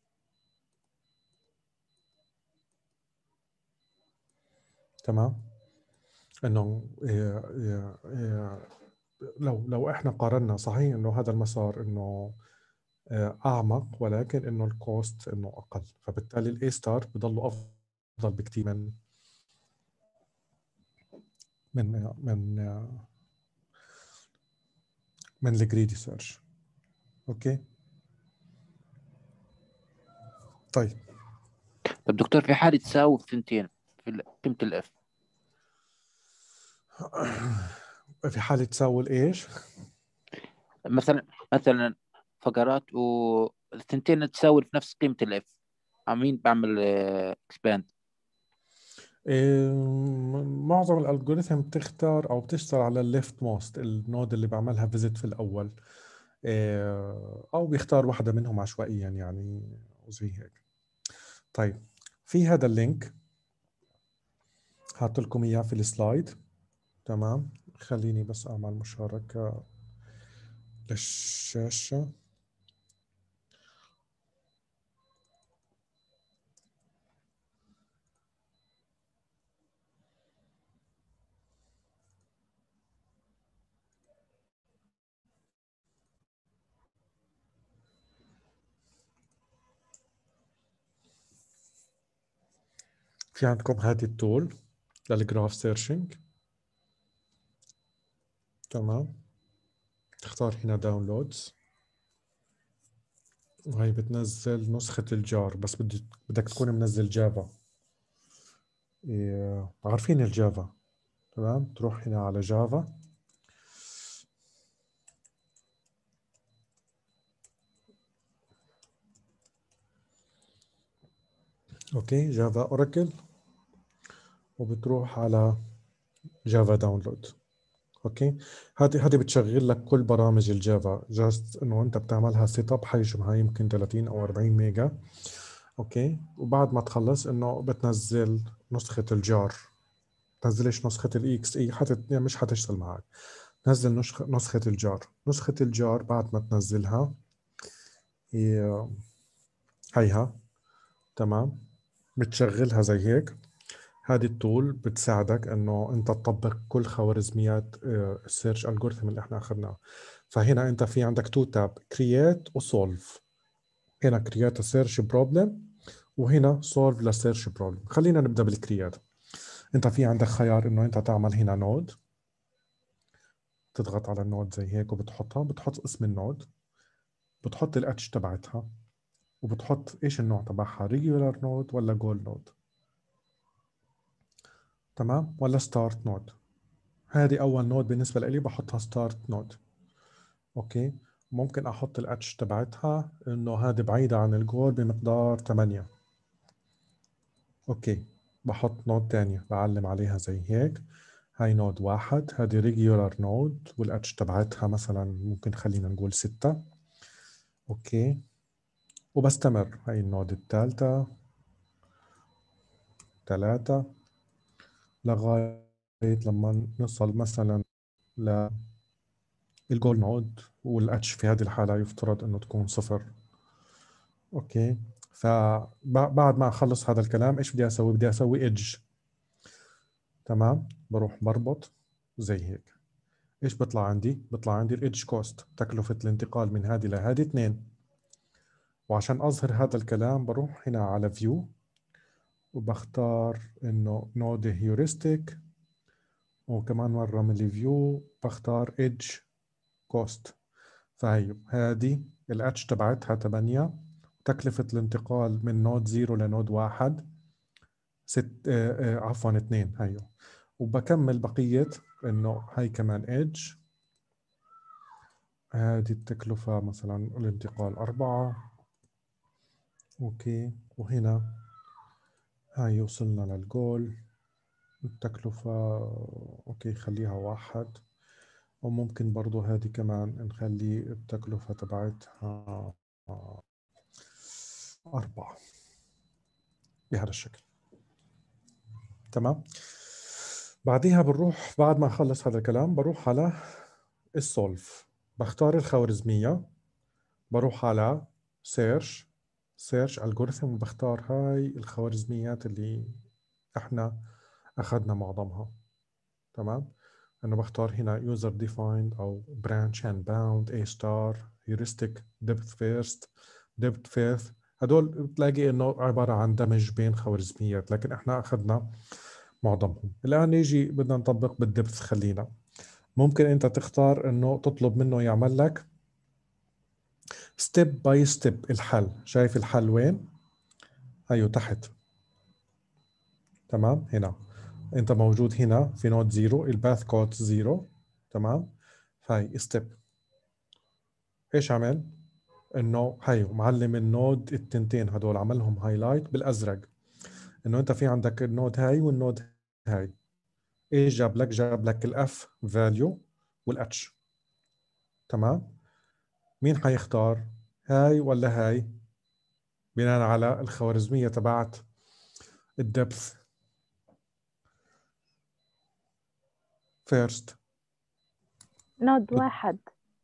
تمام انه إيه، إيه، إيه، لو لو احنا قارنا صحيح انه هذا المسار انه اعمق ولكن انه الكوست انه اقل فبالتالي الاي ستار بضله افضل بكثير من من من من الجريدي سيرش اوكي طيب طب دكتور في حال تساوي الثنتين في قيمه الاف *clears throat* في حال تساوي الايش؟ مثلا مثلا فقرات والثنتين تساوي في نفس قيمه الاف عمين بعمل اكسباند آه، إيه، معظم الالجوريثم بتختار او بتشتغل على الليفت موست النود اللي بعملها فيزيت في الاول آه، او بيختار واحده منهم عشوائيا يعني وزي هيك طيب في هذا اللينك حاط لكم اياه في السلايد تمام خليني بس اعمل مشاركه للشاشه في عندكم هذه التول للجراف سيرشنج تمام تختار هنا داونلودز وهي بتنزل نسخة الجار بس بدك تكون منزل جافا عارفين الجافا تمام تروح هنا على جافا اوكي جافا اوراكل وبتروح على جافا داونلود اوكي هذه هذه بتشغل لك كل برامج الجافا جاست انه انت بتعملها سيت اب حجمها يمكن 30 او 40 ميجا اوكي وبعد ما تخلص انه بتنزل نسخه الجار تنزلش نسخه الاي اكس e اي e. حتى يعني مش حتشتغل معك نزل نسخه نسخه الجار نسخه الجار بعد ما تنزلها هي هيها تمام بتشغلها زي هيك هذه التول بتساعدك انه انت تطبق كل خوارزميات السيرش آه، الجوريثم اللي احنا اخذناها فهنا انت في عندك تو تاب كرييت وسولف هنا كرييت سيرش بروبلم وهنا سولف لسيرش بروبلم خلينا نبدا بالكرييت انت في عندك خيار انه انت تعمل هنا نود تضغط على النود زي هيك وبتحطها بتحط اسم النود بتحط الاتش تبعتها وبتحط ايش النوع تبعها ريجولار نود ولا جول نود تمام ولا ستارت نود هذه اول نود بالنسبه لي بحطها ستارت نود اوكي ممكن احط الاتش تبعتها انه هذه بعيده عن الجول بمقدار 8 اوكي بحط نود ثانيه بعلم عليها زي هيك هاي نود واحد هذه ريجولار نود والاتش تبعتها مثلا ممكن خلينا نقول ستة اوكي وبستمر هاي النود الثالثة ثلاثة لغاية لما نوصل مثلا ل الجول نود والاتش في هذه الحالة يفترض انه تكون صفر اوكي فبعد ما اخلص هذا الكلام ايش بدي اسوي؟ بدي اسوي ايدج تمام بروح بربط زي هيك ايش بطلع عندي؟ بطلع عندي الايدج كوست تكلفة الانتقال من هذه لهذه اثنين وعشان اظهر هذا الكلام بروح هنا على فيو وبختار انه نود هيوريستيك وكمان مرة من الفيو بختار ايدج كوست فهي هادي الاتش تبعتها 8 تكلفة الانتقال من نود 0 لنود 1 ست آه آه عفوا 2 هيو وبكمل بقية انه هاي كمان ايدج هذه التكلفة مثلا الانتقال 4 أوكي وهنا هاي وصلنا للجول التكلفة اوكي خليها واحد وممكن برضو هذه كمان نخلي التكلفة تبعتها آه، أربعة بهذا الشكل تمام بعديها بنروح بعد ما أخلص هذا الكلام بروح على السولف بختار الخوارزمية بروح على سيرش سيرش الجوريثم وبختار هاي الخوارزميات اللي احنا اخذنا معظمها تمام انه بختار هنا user defined او branch and bound a star heuristic depth first depth fifth هدول بتلاقي انه عباره عن دمج بين خوارزميات لكن احنا اخذنا معظمهم الان نيجي بدنا نطبق بالدبث خلينا ممكن انت تختار انه تطلب منه يعمل لك ستيب باي ستيب الحل شايف الحل وين ايوه تحت تمام هنا انت موجود هنا في نوت زيرو الباث كود زيرو تمام هاي ستيب ايش عمل انه هاي معلم النود التنتين هدول عملهم هايلايت بالازرق انه انت في عندك النود هاي والنود هاي ايش جاب لك جاب لك الاف فاليو والاتش تمام مين حيختار هاي ولا هاي بناء على الخوارزمية تبعت الدبث فيرست نود واحد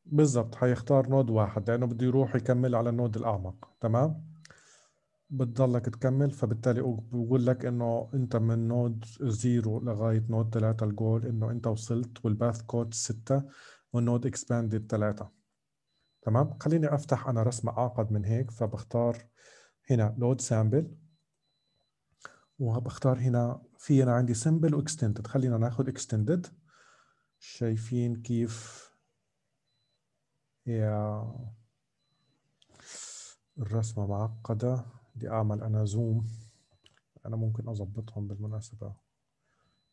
بالضبط حيختار نود واحد لأنه بده يروح يكمل على النود الأعمق تمام بتضلك تكمل فبالتالي بقول لك انه انت من نود زيرو لغايه نود ثلاثه الجول انه انت وصلت والباث كود سته والنود اكسباندد ثلاثه تمام خليني افتح انا رسمه اعقد من هيك فبختار هنا لود سامبل وبختار هنا في انا عندي سمبل واكستندد خلينا ناخذ اكستندد شايفين كيف يا الرسمه معقده بدي اعمل انا زوم انا ممكن اظبطهم بالمناسبه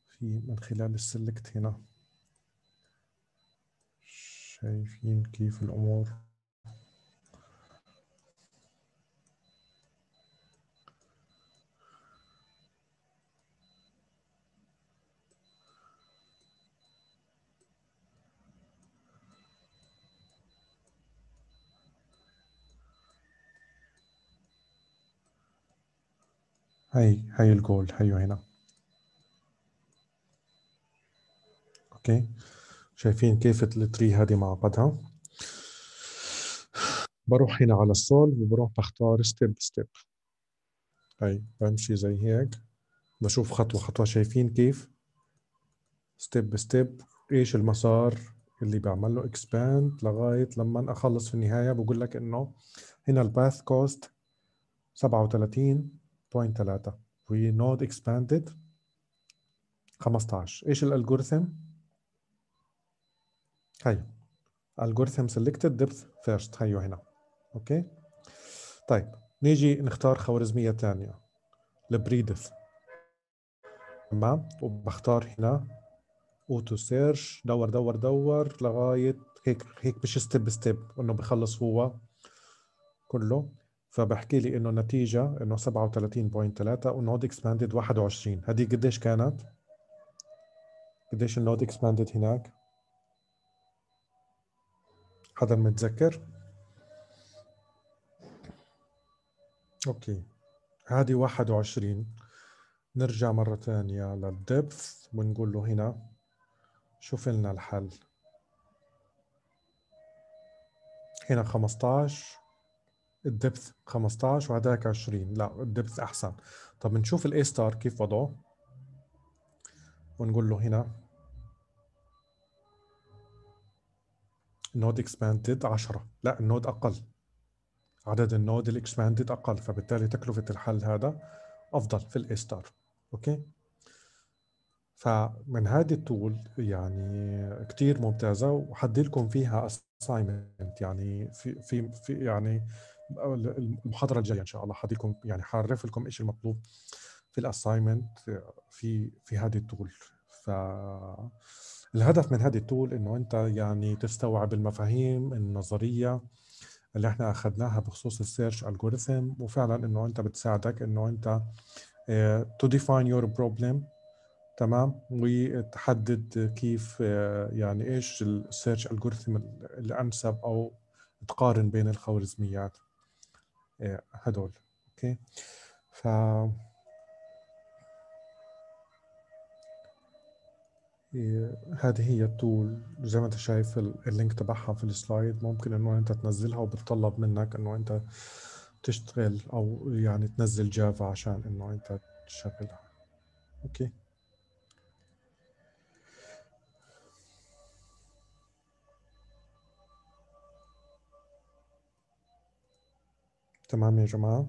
في من خلال السلكت هنا شايفين كيف الامور هي هي الجول هيو هنا اوكي شايفين كيف التري هذه مع بعضها بروح هنا على السول وبروح بختار ستيب ستيب هي بمشي زي هيك بشوف خطوة خطوة شايفين كيف ستيب ستيب ايش المسار اللي بعمل له اكسباند لغاية لما اخلص في النهاية بقول لك انه هنا الباث كوست 37 0.3 ونود اكسباندد 15 ايش الالجوريثم؟ هيو الجوريثم سيلكتد ديبث فيرست هيو هنا اوكي طيب نيجي نختار خوارزميه ثانيه البريدث تمام وبختار هنا اوتو سيرش دور دور دور لغايه هيك هيك مش ستيب ستيب انه بخلص هو كله فبحكي لي انه النتيجه انه 37.3 ونود اكسباندد 21 هذه قديش كانت؟ قديش النود اكسباندد هناك؟ حدا متذكر؟ اوكي هذه 21 نرجع مرة ثانية للدبث ونقول له هنا شوف لنا الحل هنا 15 الدبث 15 وهذاك 20 لا الدبث احسن طب نشوف الاي ستار كيف وضعه ونقول له هنا نود اكسباندد 10 لا النود اقل عدد النود الاكسباندد اقل فبالتالي تكلفه الحل هذا افضل في الاي ستار اوكي فمن هذه التول يعني كثير ممتازه وحدي لكم فيها اسايمنت يعني في في في يعني المحاضره الجايه ان شاء الله حديكم يعني حعرف لكم ايش المطلوب في الاساينمنت في في هذه التول ف الهدف من هذه التول انه انت يعني تستوعب المفاهيم النظريه اللي احنا اخذناها بخصوص السيرش الجوريثم وفعلا انه انت بتساعدك انه انت تو ديفاين يور بروبلم تمام وتحدد كيف آه، يعني ايش السيرش الجوريثم الانسب او تقارن بين الخوارزميات إيه، هدول اوكي ف إيه، هذه هي التول زي ما انت شايف اللينك تبعها في السلايد ممكن انه انت تنزلها وبتطلب منك انه انت تشتغل او يعني تنزل جافا عشان انه انت تشغلها اوكي تمام يا جماعة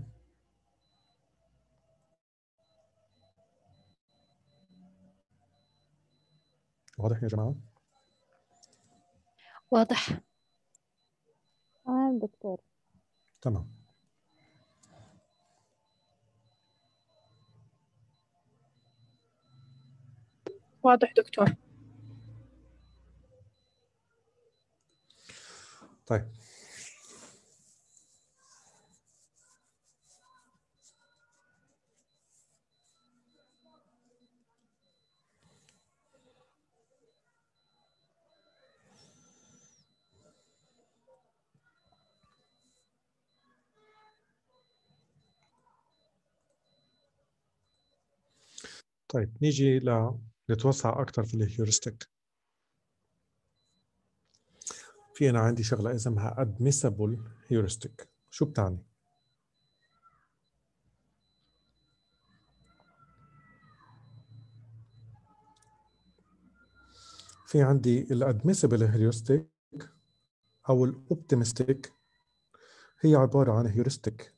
واضح يا جماعة واضح تمام دكتور تمام واضح دكتور طيب طيب نيجي ل نتوسع اكثر في الهيورستيك في انا عندي شغله اسمها admissible heuristic شو بتعني في عندي الادميسبل هيورستيك او الاوبتيمستيك هي عباره عن هيورستيك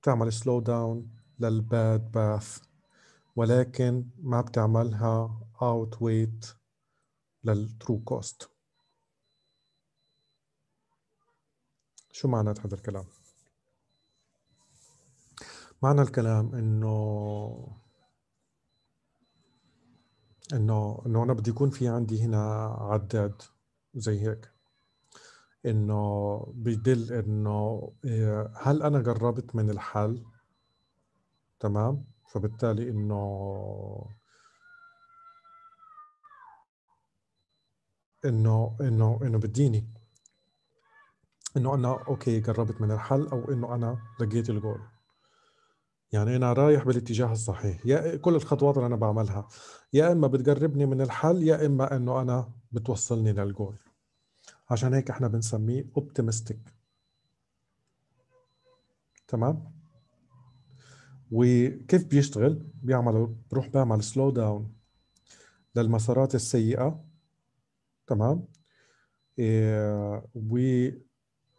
بتعمل سلو داون للباد باث ولكن ما بتعملها اوت ويت للترو كوست شو معنات هذا الكلام؟ معنى الكلام انه انه انه انا بدي يكون في عندي هنا عداد زي هيك انه بيدل انه إيه، هل انا قربت من الحل تمام فبالتالي انه انه انه انه بديني انه انا اوكي قربت من الحل او انه انا لقيت الجول يعني انا رايح بالاتجاه الصحيح يا كل الخطوات اللي انا بعملها يا اما بتقربني من الحل يا اما انه انا بتوصلني للجول عشان هيك احنا بنسميه اوبتيمستيك تمام وكيف بيشتغل بيعمل بروح بعمل سلو داون للمسارات السيئه تمام آه، و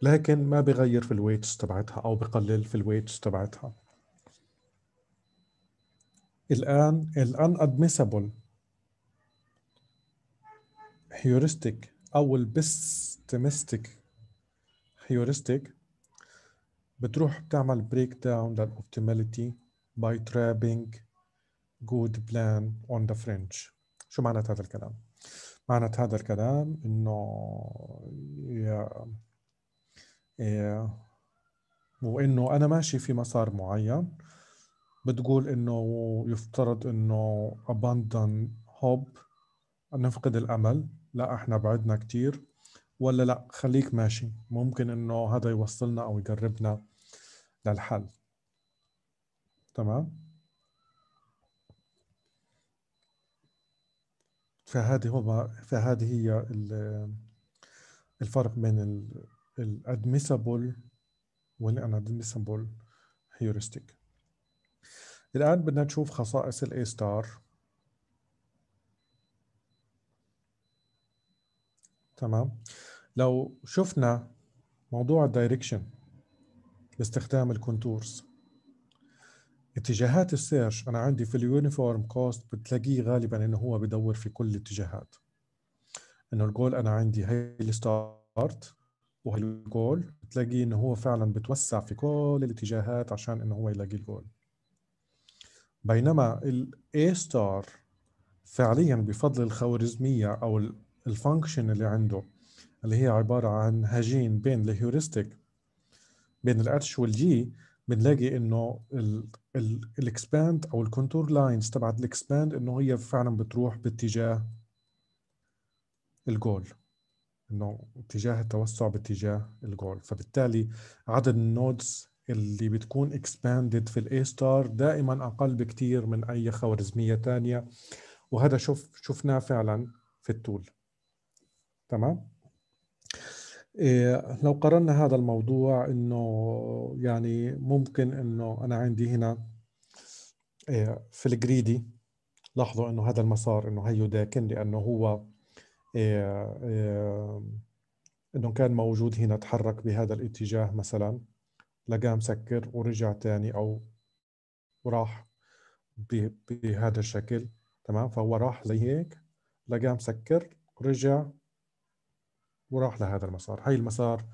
ولكن ما بغير في الويتس تبعتها او بقلل في الويتس تبعتها الان الان ادميسبل هيورستيك او البستمستيك هيورستيك بتروح بتعمل بريك داون للاوبتيماليتي by trapping good plan on the French شو معنى هذا الكلام؟ معنى هذا الكلام انه وانه انا ماشي في مسار معين بتقول انه يفترض انه abandon hope نفقد الامل لا احنا بعدنا كتير ولا لا خليك ماشي ممكن انه هذا يوصلنا او يقربنا للحل تمام فهذه هو فهذه هي الفرق بين الادميسبل والانادميسبل هيورستيك الان بدنا نشوف خصائص الاي ستار تمام لو شفنا موضوع الدايركشن باستخدام الكونتورز اتجاهات السيرش انا عندي في اليونيفورم كوست بتلاقيه غالبا انه هو بدور في كل الاتجاهات انه الجول انا عندي هي الستارت وهي الجول بتلاقيه انه هو فعلا بتوسع في كل الاتجاهات عشان انه هو يلاقي الجول بينما الاي ستار فعليا بفضل الخوارزميه او الفانكشن اللي عنده اللي هي عباره عن هجين بين الهيورستيك بين الاتش والجي بنلاقي انه الاكسباند او الكونتور لاينز تبعت الاكسباند انه هي فعلا بتروح باتجاه الجول انه اتجاه التوسع باتجاه الجول فبالتالي عدد النودز اللي بتكون اكسباندد في الاي ستار دائما اقل بكثير من اي خوارزميه ثانيه وهذا شوف شفناه فعلا في التول تمام إيه، لو قارنا هذا الموضوع انه يعني ممكن انه انا عندي هنا إيه، في الجريدي لاحظوا انه هذا المسار انه هيو داكن لانه هو إيه، انه كان موجود هنا تحرك بهذا الاتجاه مثلا لقاه مسكر ورجع تاني او وراح بهذا الشكل تمام فهو راح زي هيك لقاه مسكر رجع وراح لهذا المسار هاي المسار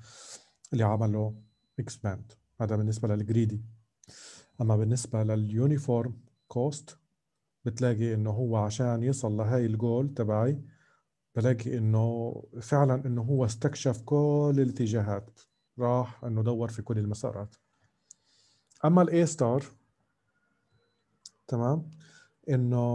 اللي عمله اكسباند هذا بالنسبه للجريدي اما بالنسبه لليونيفورم كوست بتلاقي انه هو عشان يصل لهاي الجول تبعي بلاقي انه فعلا انه هو استكشف كل الاتجاهات راح انه دور في كل المسارات اما الاي ستار تمام انه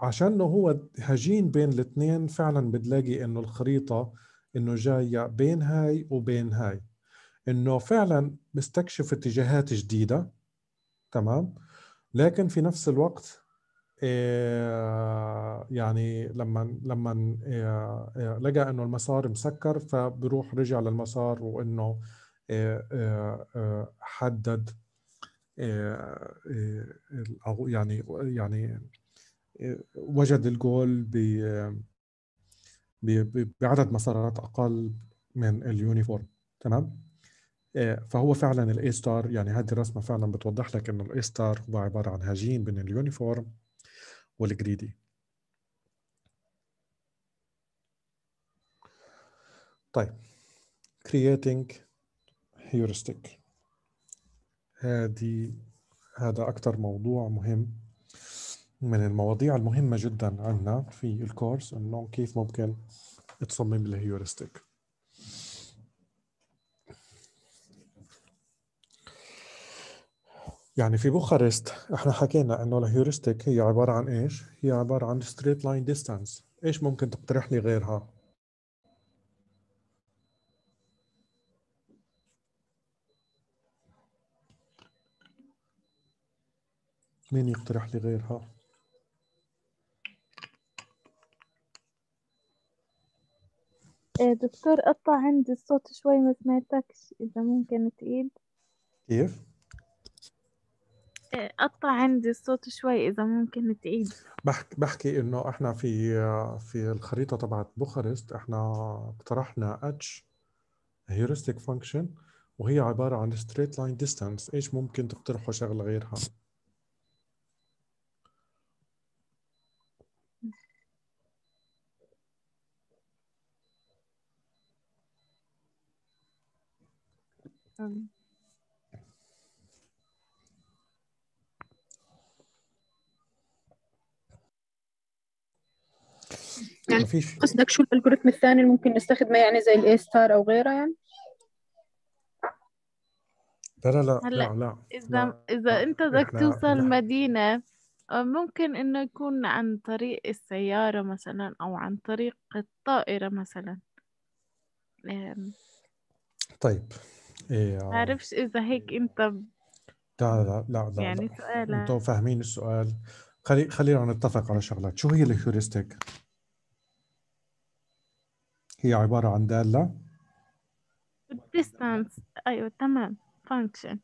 عشان هو هجين بين الاثنين فعلا بتلاقي انه الخريطه انه جايه بين هاي وبين هاي انه فعلا بستكشف اتجاهات جديده تمام لكن في نفس الوقت آه، يعني لما لما آه، آه، لقى انه المسار مسكر فبروح رجع للمسار وانه حدد او يعني يعني وجد الجول ب بعدد مسارات اقل من اليونيفورم تمام آه، فهو فعلا الاي ستار يعني هذه الرسمه فعلا بتوضح لك انه الاي ستار هو عباره عن هجين بين اليونيفورم والجريدي طيب creating heuristic هذه هذا اكثر موضوع مهم من المواضيع المهمة جدا عندنا في الكورس انه كيف ممكن تصمم الهيورستيك يعني في بوخارست احنا حكينا انه الهيورستيك هي عبارة عن ايش؟ هي عبارة عن ستريت لاين ديستانس، ايش ممكن تقترح لي غيرها؟ مين يقترح لي غيرها؟ إيه، دكتور قطع عندي الصوت شوي ما سمعتكش إذا ممكن تعيد كيف؟ إيه، قطع عندي الصوت شوي إذا ممكن تعيد بحكي بحكي إنه إحنا في في الخريطة تبعت بوخارست إحنا اقترحنا اتش هيورستيك فانكشن وهي عبارة عن ستريت لاين ديستانس إيش ممكن تقترحوا شغلة غيرها؟ يعني قصدك شو الالجوريثم الثاني اللي ممكن نستخدمه يعني زي الاي ستار او غيره يعني لا لا لا لا, لا اذا لا اذا انت بدك توصل لا. مدينه أه، ممكن انه يكون عن طريق السياره مثلا او عن طريق الطائره مثلا طيب ايه آه. ما عارفش اذا هيك انت ب... لا لا لا لا يعني سؤال انتم فاهمين السؤال خلي خلينا نتفق على شغلات شو هي الهيوريستيك هي عبارة عن دالة الديستانس ايوه تمام فانكشن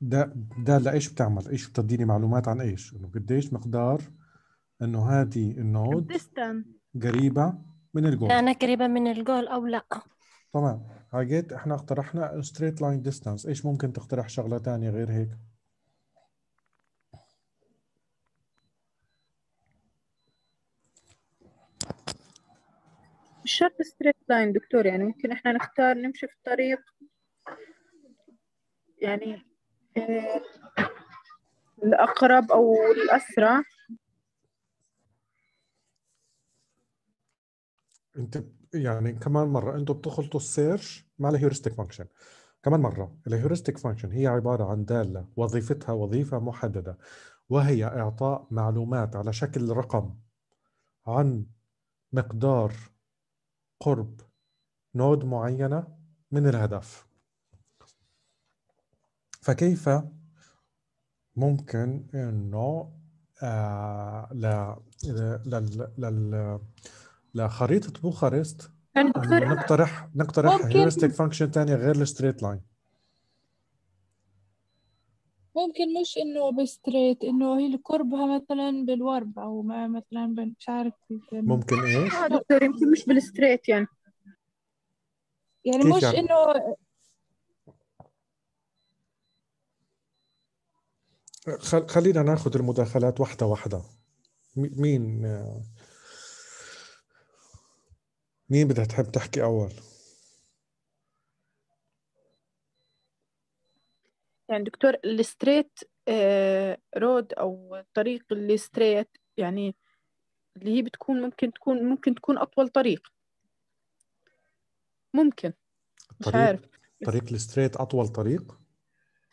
دالة ايش بتعمل؟ ايش بتديني معلومات عن ايش؟ انه قديش مقدار انه هذه النود distance قريبة من الجول انا يعني قريبة من الجول او لا تمام هاجيت احنا اقترحنا ستريت لاين ديستانس ايش ممكن تقترح شغله ثانيه غير هيك مش شرط ستريت لاين دكتور يعني ممكن احنا نختار نمشي في الطريق يعني آه، الأقرب أو الأسرع أنت يعني كمان مره انتم بتخلطوا السيرش مع الهيورستيك فانكشن كمان مره الهيورستيك فانكشن هي عباره عن داله وظيفتها وظيفه محدده وهي اعطاء معلومات على شكل رقم عن مقدار قرب نود معينه من الهدف فكيف ممكن انه آه لا لل, لل... لخريطه يعني بوخارست نقترح نقترح هيورستيك فانكشن ثانيه غير الستريت لاين ممكن مش انه بستريت انه هي قربها مثلا بالورب او ما مثلا مش عارف يعني. ممكن ايش؟ اه دكتور يمكن مش بالستريت يعني يعني مش يعني؟ انه خلينا ناخذ المداخلات واحده واحده مين آه، مين بدها تحب تحكي أول؟ يعني دكتور الستريت آه، رود أو الطريق الستريت يعني اللي هي بتكون ممكن تكون ممكن تكون أطول طريق ممكن مش عارف طريق الستريت أطول طريق؟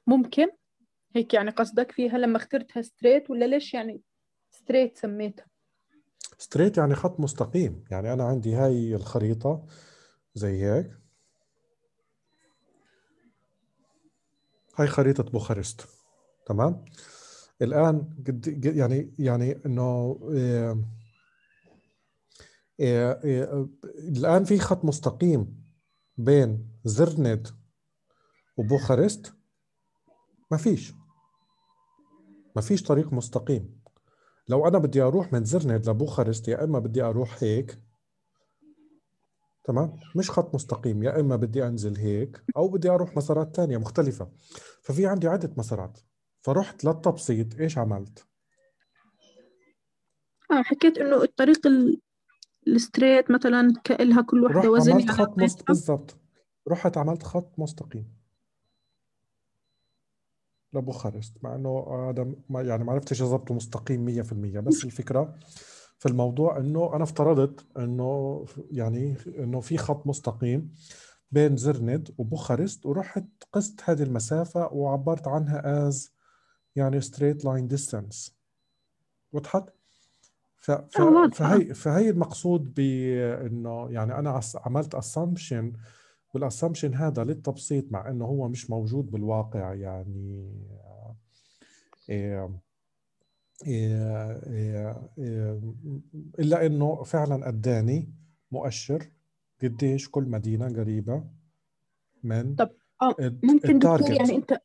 ممكن هيك يعني قصدك فيها لما اخترتها ستريت ولا ليش يعني ستريت سميتها؟ ستريت يعني خط مستقيم يعني أنا عندي هاي الخريطة زي هيك هاي خريطة بوخارست تمام الآن قد يعني يعني إنه آه، آه، آه، الآن في خط مستقيم بين زرند وبوخارست ما فيش ما فيش طريق مستقيم لو انا بدي اروح من زرند لبوخارست يا اما بدي اروح هيك تمام مش خط مستقيم يا اما بدي انزل هيك او بدي اروح مسارات ثانيه مختلفه ففي عندي عده مسارات فرحت للتبسيط ايش عملت اه حكيت انه الطريق الستريت مثلا كالها كل وحده وزنها عملت خط بالضبط رحت عملت خط مستقيم لبوخارست مع انه هذا يعني ما عرفتش اضبطه مستقيم 100% بس الفكره في الموضوع انه انا افترضت انه يعني انه في خط مستقيم بين زرند وبوخارست ورحت قست هذه المسافه وعبرت عنها از يعني ستريت لاين ديستانس وضحت؟ ف... آه، فهي فهي المقصود بانه يعني انا عملت اسامبشن assumption والاسامبشن هذا للتبسيط مع انه هو مش موجود بالواقع يعني آه، آه، آه، الا انه فعلا اداني مؤشر قديش كل مدينه قريبه من طب اه ممكن دكتور يعني انت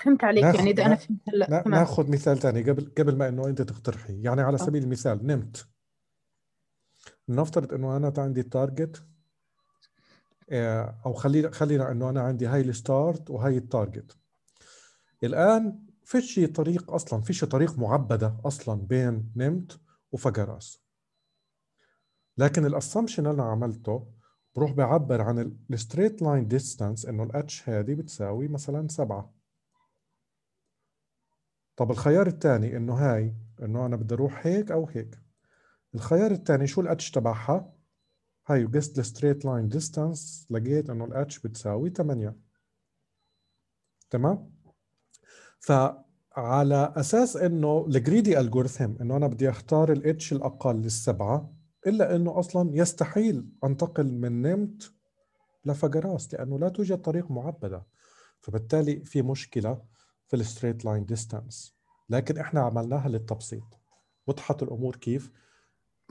فهمت عليك ناخد يعني اذا انا فهمت هلا ناخذ مثال ثاني قبل قبل ما انه انت تقترحي يعني على سبيل المثال نمت نفترض انه انا عندي التارجت آه، او خلينا خلينا انه انا عندي هاي الستارت وهاي التارجت الان فيش طريق اصلا فيش طريق معبده اصلا بين نمت وفجراس لكن الاسامبشن اللي انا عملته بروح بعبر عن الستريت لاين ديستانس انه الاتش هذه بتساوي مثلا سبعة طب الخيار الثاني انه هاي انه انا بدي اروح هيك او هيك الخيار الثاني شو الاتش تبعها هاي وجست الستريت لاين ديستانس لقيت انه الاتش بتساوي 8 تمام فعلى اساس انه الجريدي الجوريثم انه انا بدي اختار الاتش الاقل للسبعه الا انه اصلا يستحيل انتقل من نمت لفجراس لانه لا توجد طريق معبده فبالتالي في مشكله في الستريت لاين ديستانس لكن احنا عملناها للتبسيط وضحت الامور كيف؟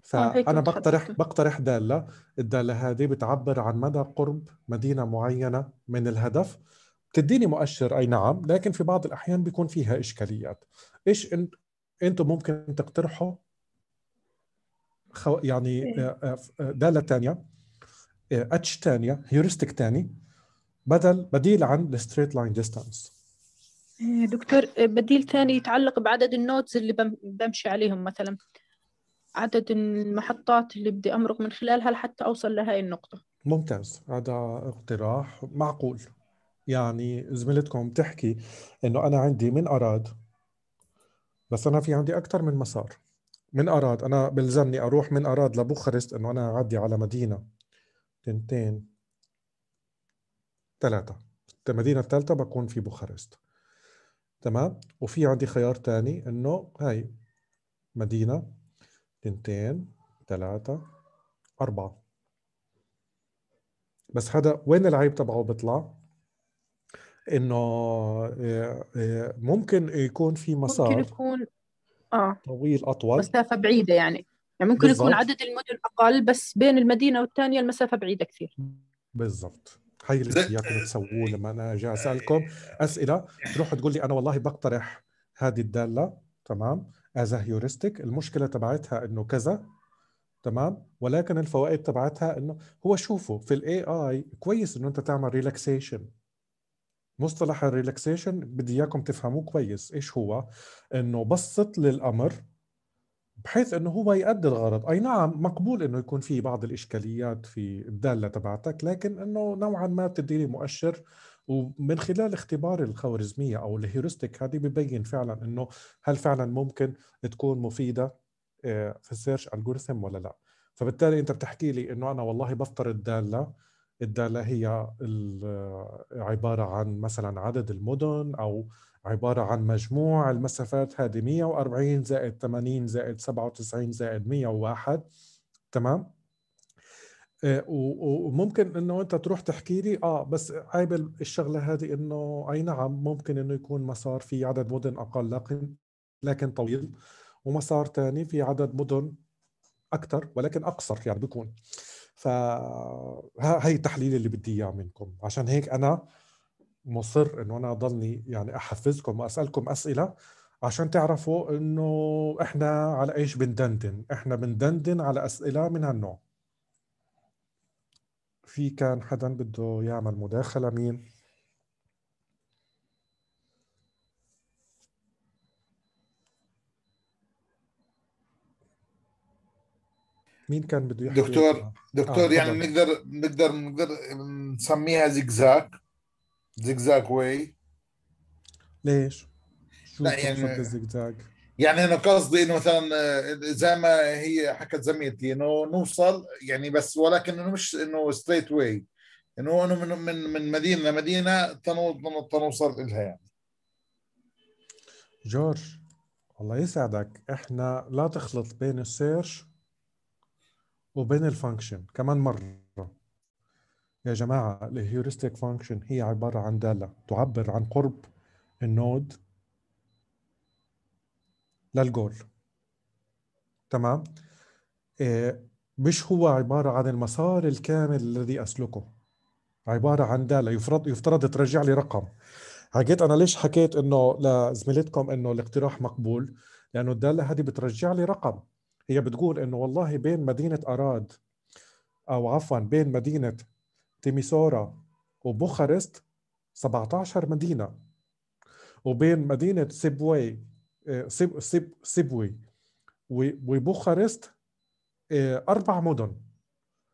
فانا بقترح بقترح داله الداله هذه بتعبر عن مدى قرب مدينه معينه من الهدف بتديني مؤشر اي نعم لكن في بعض الاحيان بيكون فيها اشكاليات ايش انت انتم ممكن تقترحوا خو يعني إيه. آه، آه، آه، داله ثانيه اتش ثانيه هيورستيك ثاني بدل بديل عن الستريت لاين ديستانس دكتور بديل ثاني يتعلق بعدد النودز اللي بمشي عليهم مثلا عدد المحطات اللي بدي أمرق من خلالها لحتى أوصل لهاي النقطة ممتاز هذا اقتراح معقول يعني زميلتكم بتحكي انه انا عندي من اراد بس انا في عندي اكثر من مسار من اراد انا بلزمني اروح من اراد لبوخرست انه انا اعدي على مدينه تنتين ثلاثه المدينه الثالثه بكون في بوخارست تمام وفي عندي خيار ثاني انه هاي مدينه تنتين ثلاثة أربعة بس هذا وين العيب تبعه بيطلع؟ انه آه، آه، ممكن يكون في مسار ممكن يكون اه طويل اطول مسافة بعيدة يعني يعني ممكن بالزبط. يكون عدد المدن اقل بس بين المدينة والثانية المسافة بعيدة كثير بالضبط هاي اللي اللي تسووه لما انا جاي اسالكم اسئله تروح تقول لي انا والله بقترح هذه الداله تمام از هيورستيك المشكله تبعتها انه كذا تمام ولكن الفوائد تبعتها انه هو شوفوا في الاي اي كويس انه انت تعمل ريلاكسيشن مصطلح الريلاكسيشن بدي اياكم تفهموه كويس ايش هو انه بسط للامر بحيث انه هو يؤدي الغرض اي نعم مقبول انه يكون في بعض الاشكاليات في الداله تبعتك لكن انه نوعا ما بتديني مؤشر ومن خلال اختبار الخوارزميه او الهيورستيك هذه ببين فعلا انه هل فعلا ممكن تكون مفيده آه، في السيرش ألغوريثم ولا لا فبالتالي انت بتحكي لي انه انا والله بفترض داله الداله هي آه، عباره عن مثلا عدد المدن او عباره عن مجموع المسافات هذه 140 زائد 80 زائد 97 زائد 101 تمام آه، وممكن انه انت تروح تحكي لي اه بس عيب الشغله هذه انه اي نعم ممكن انه يكون مسار في عدد مدن اقل لكن لكن طويل ومسار ثاني في عدد مدن اكثر ولكن اقصر يعني بيكون فهي التحليل اللي بدي اياه منكم عشان هيك انا مصر انه انا ضلني يعني احفزكم واسالكم اسئله عشان تعرفوا انه احنا على ايش بندندن احنا بندندن على اسئله من هالنوع في كان حدا بده يعمل مداخلة مين؟ مين كان بده يحكي دكتور دكتور آه يعني بنقدر بنقدر بنقدر نسميها زيكزاك زيكزاك واي ليش؟ شو لا يعني الزجزاج؟ يعني انا قصدي انه مثلا آه، زي ما هي حكت زميلتي انه نوصل يعني بس ولكن انه مش انه ستريت واي انه انه من من من مدينه لمدينه تنوصل تنوصل لها يعني جورج الله يسعدك احنا لا تخلط بين السيرش وبين الفانكشن كمان مره يا جماعه الهيوريستيك فانكشن هي عباره عن داله تعبر عن قرب النود للجول تمام آه، مش هو عبارة عن المسار الكامل الذي أسلكه عبارة عن دالة يفترض يفترض ترجع لي رقم حكيت أنا ليش حكيت إنه لزميلتكم إنه الاقتراح مقبول لأنه الدالة هذه بترجع لي رقم هي بتقول إنه والله بين مدينة أراد أو عفوا بين مدينة تيميسورا وبوخارست 17 مدينة وبين مدينة سيبوي آه، سيب سيب سيبوي وبوخارست آه، اربع مدن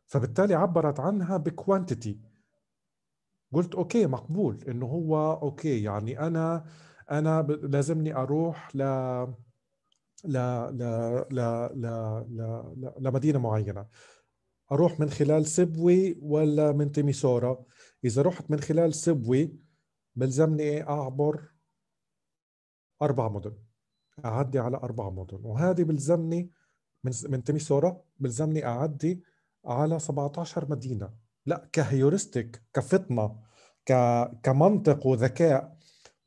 فبالتالي عبرت عنها بكوانتيتي قلت اوكي مقبول انه هو اوكي يعني انا انا لازمني اروح ل ل ل ل ل لمدينه معينه اروح من خلال سبوي ولا من تيميسورا اذا رحت من خلال سبوي بلزمني اعبر اربع مدن اعدي على اربع مدن وهذه بلزمني من من تيميسورا بلزمني اعدي على 17 مدينه لا كهيورستيك كفطنه ك كمنطق وذكاء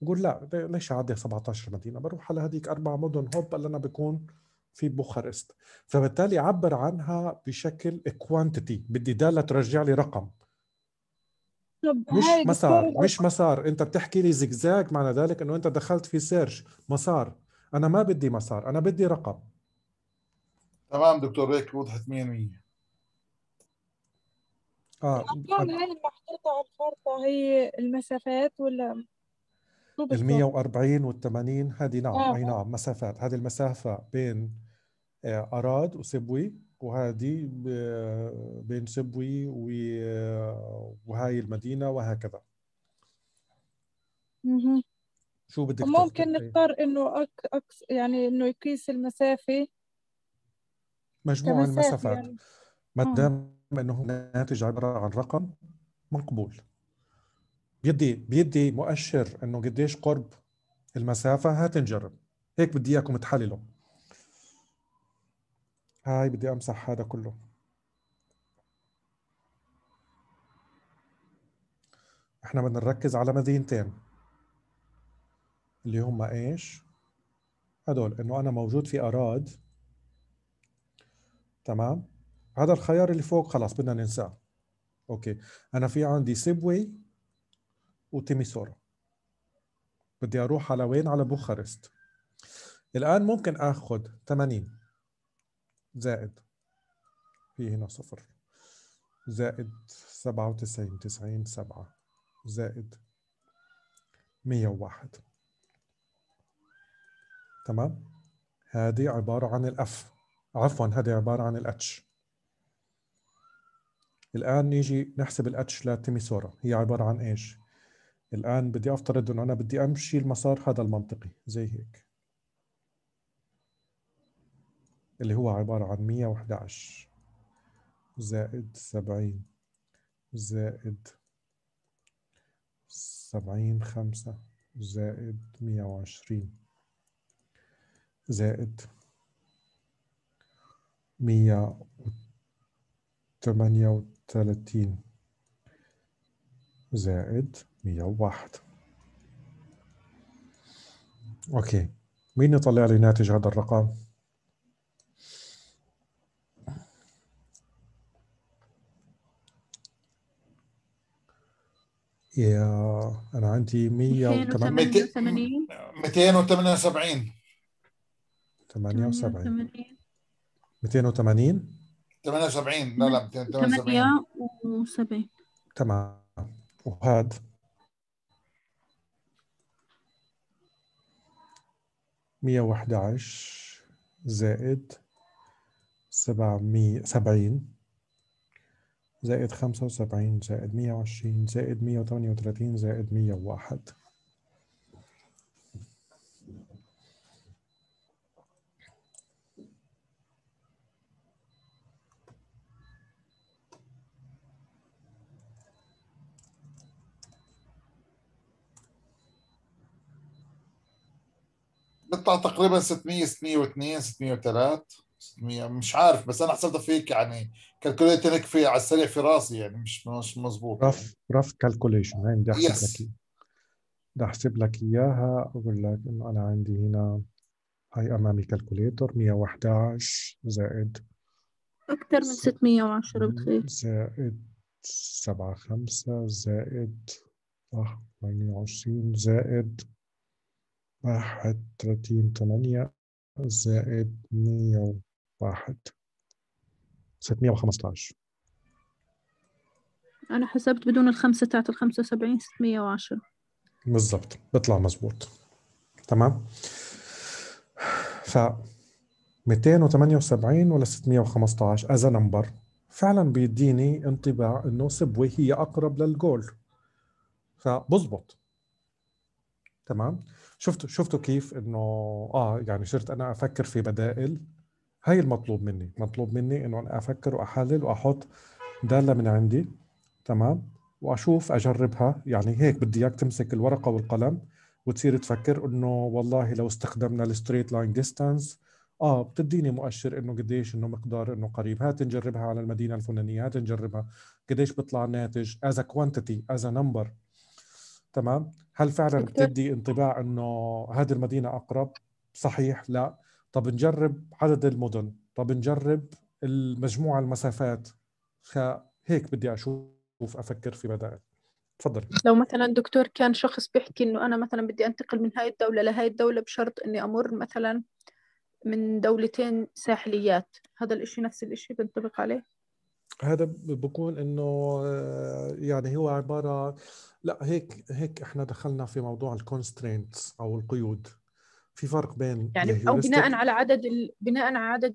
بقول لا ليش اعدي 17 مدينه بروح على هذيك اربع مدن هوب اللي انا بكون في بوخارست فبالتالي عبر عنها بشكل كوانتيتي بدي داله ترجع لي رقم مش مسار مش مسار انت بتحكي لي زجزاج معنى ذلك انه انت دخلت في سيرش مسار انا ما بدي مسار انا بدي رقم تمام دكتور هيك وضحت 100% اه الارقام هاي المحطوطه على الخرطه هي المسافات ولا ال 140 وال 80 هذه نعم آه. اي نعم مسافات هذه المسافه بين آه، اراد وسبوي وهذه بين سبوي آه، وهاي المدينه وهكذا. شو بدك ممكن نختار انه أك... أك... يعني انه يقيس المسافه مجموع المسافات يعني. ما آه. دام انه ناتج عباره عن رقم مقبول بيدي بيدي مؤشر انه قديش قرب المسافه هات نجرب هيك بدي اياكم تحللوا هاي بدي امسح هذا كله احنا بدنا نركز على مدينتين اللي هم ايش؟ هدول انه انا موجود في اراد تمام؟ هذا الخيار اللي فوق خلاص بدنا ننساه اوكي انا في عندي سيبوي وتيميسورا بدي اروح على وين على بوخارست الان ممكن اخذ 80 زائد في هنا صفر زائد 97 90 7 زائد 101 تمام هذه عبارة عن الأف عفوا هذه عبارة عن الأتش الآن نيجي نحسب الأتش لتيميسورا هي عبارة عن إيش؟ الآن بدي أفترض أنه أنا بدي أمشي المسار هذا المنطقي زي هيك اللي هو عبارة عن 111 زائد 70 زائد 70 5 زائد 120 زائد مية وثمانية وثلاثين زائد مية وواحد أوكي مين يطلع لي ناتج هذا الرقم؟ يا أنا عندي مية وثمانية وثمانين 78 280 78 لا لا 278 وسبعين تمام وهذا مية واحد عشر زائد سبعمية سبعين زائد خمسة وسبعين زائد مية وعشرين زائد مية وثمانية وثلاثين زائد مية وواحد بتطلع تقريبا 600 602 603 600 مش عارف بس انا حسبتها فيك يعني كالكوليتر هيك في على السريع في راسي يعني مش مش مضبوط رف رف كالكوليشن هاي بدي احسب لك اياها بدي احسب لك اياها اقول لك انه انا عندي هنا هاي امامي كالكوليتر 111 زائد اكثر من 610 بتخيل زائد 75 زائد 28 آه، زائد واحد تلاتين تمانية زائد مية وواحد ستمية وخمستاش أنا حسبت بدون الخمسة تاعت الخمسة وسبعين ستمية وعشرة بالضبط بيطلع مزبوط تمام ف 278 ولا 615 از نمبر فعلا بيديني انطباع انه سبوي هي اقرب للجول فبظبط تمام شفتوا شفتوا كيف انه اه يعني صرت انا افكر في بدائل هاي المطلوب مني مطلوب مني انه انا افكر واحلل واحط داله من عندي تمام واشوف اجربها يعني هيك بدي اياك تمسك الورقه والقلم وتصير تفكر انه والله لو استخدمنا الستريت لاين ديستانس اه بتديني مؤشر انه قديش انه مقدار انه قريب هات نجربها على المدينه الفلانيه هات نجربها قديش بيطلع الناتج از كوانتيتي از نمبر تمام هل فعلا دكتور. بتدي انطباع انه هذه المدينه اقرب صحيح لا طب نجرب عدد المدن طب نجرب المجموعه المسافات هيك بدي اشوف افكر في بدائل تفضل لو مثلا دكتور كان شخص بيحكي انه انا مثلا بدي انتقل من هاي الدوله لهاي الدوله بشرط اني امر مثلا من دولتين ساحليات هذا الاشي نفس الاشي بنطبق عليه هذا بكون انه آه، يعني هو عباره لا هيك هيك احنا دخلنا في موضوع الكونسترينتس او القيود في فرق بين يعني او بناء على عدد ال... بناء على عدد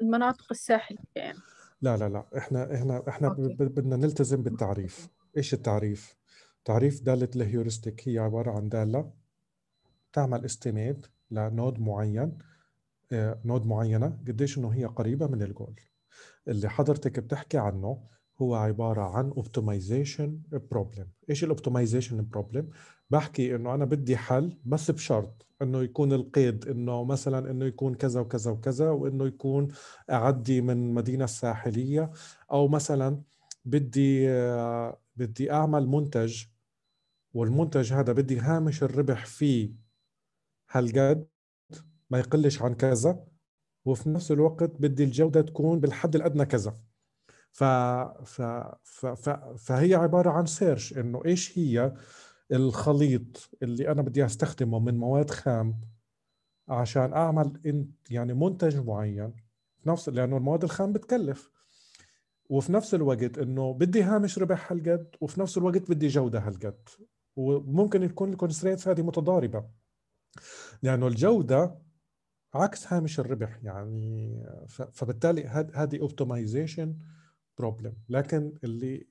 المناطق الساحليه يعني لا لا لا احنا احنا احنا ب... بدنا نلتزم بالتعريف ايش التعريف تعريف داله الهيورستيك هي عباره عن داله تعمل استيميت لنود معين آه، نود معينه قديش انه هي قريبه من الجول اللي حضرتك بتحكي عنه هو عبارة عن اوبتمايزيشن problem ايش الاوبتمايزيشن problem؟ بحكي انه انا بدي حل بس بشرط انه يكون القيد انه مثلا انه يكون كذا وكذا وكذا وانه يكون اعدي من مدينة ساحلية او مثلا بدي بدي اعمل منتج والمنتج هذا بدي هامش الربح فيه هالقد ما يقلش عن كذا وفي نفس الوقت بدي الجوده تكون بالحد الادنى كذا ف... ف... ف... ف... فهي عباره عن سيرش انه ايش هي الخليط اللي انا بدي استخدمه من مواد خام عشان اعمل يعني منتج معين نفس لانه المواد الخام بتكلف وفي نفس الوقت انه بدي هامش ربح هالقد وفي نفس الوقت بدي جوده هالقد وممكن تكون الكونسترينتس هذه متضاربه لانه الجوده عكس هامش الربح يعني فبالتالي هذه اوبتمايزيشن بروبلم لكن اللي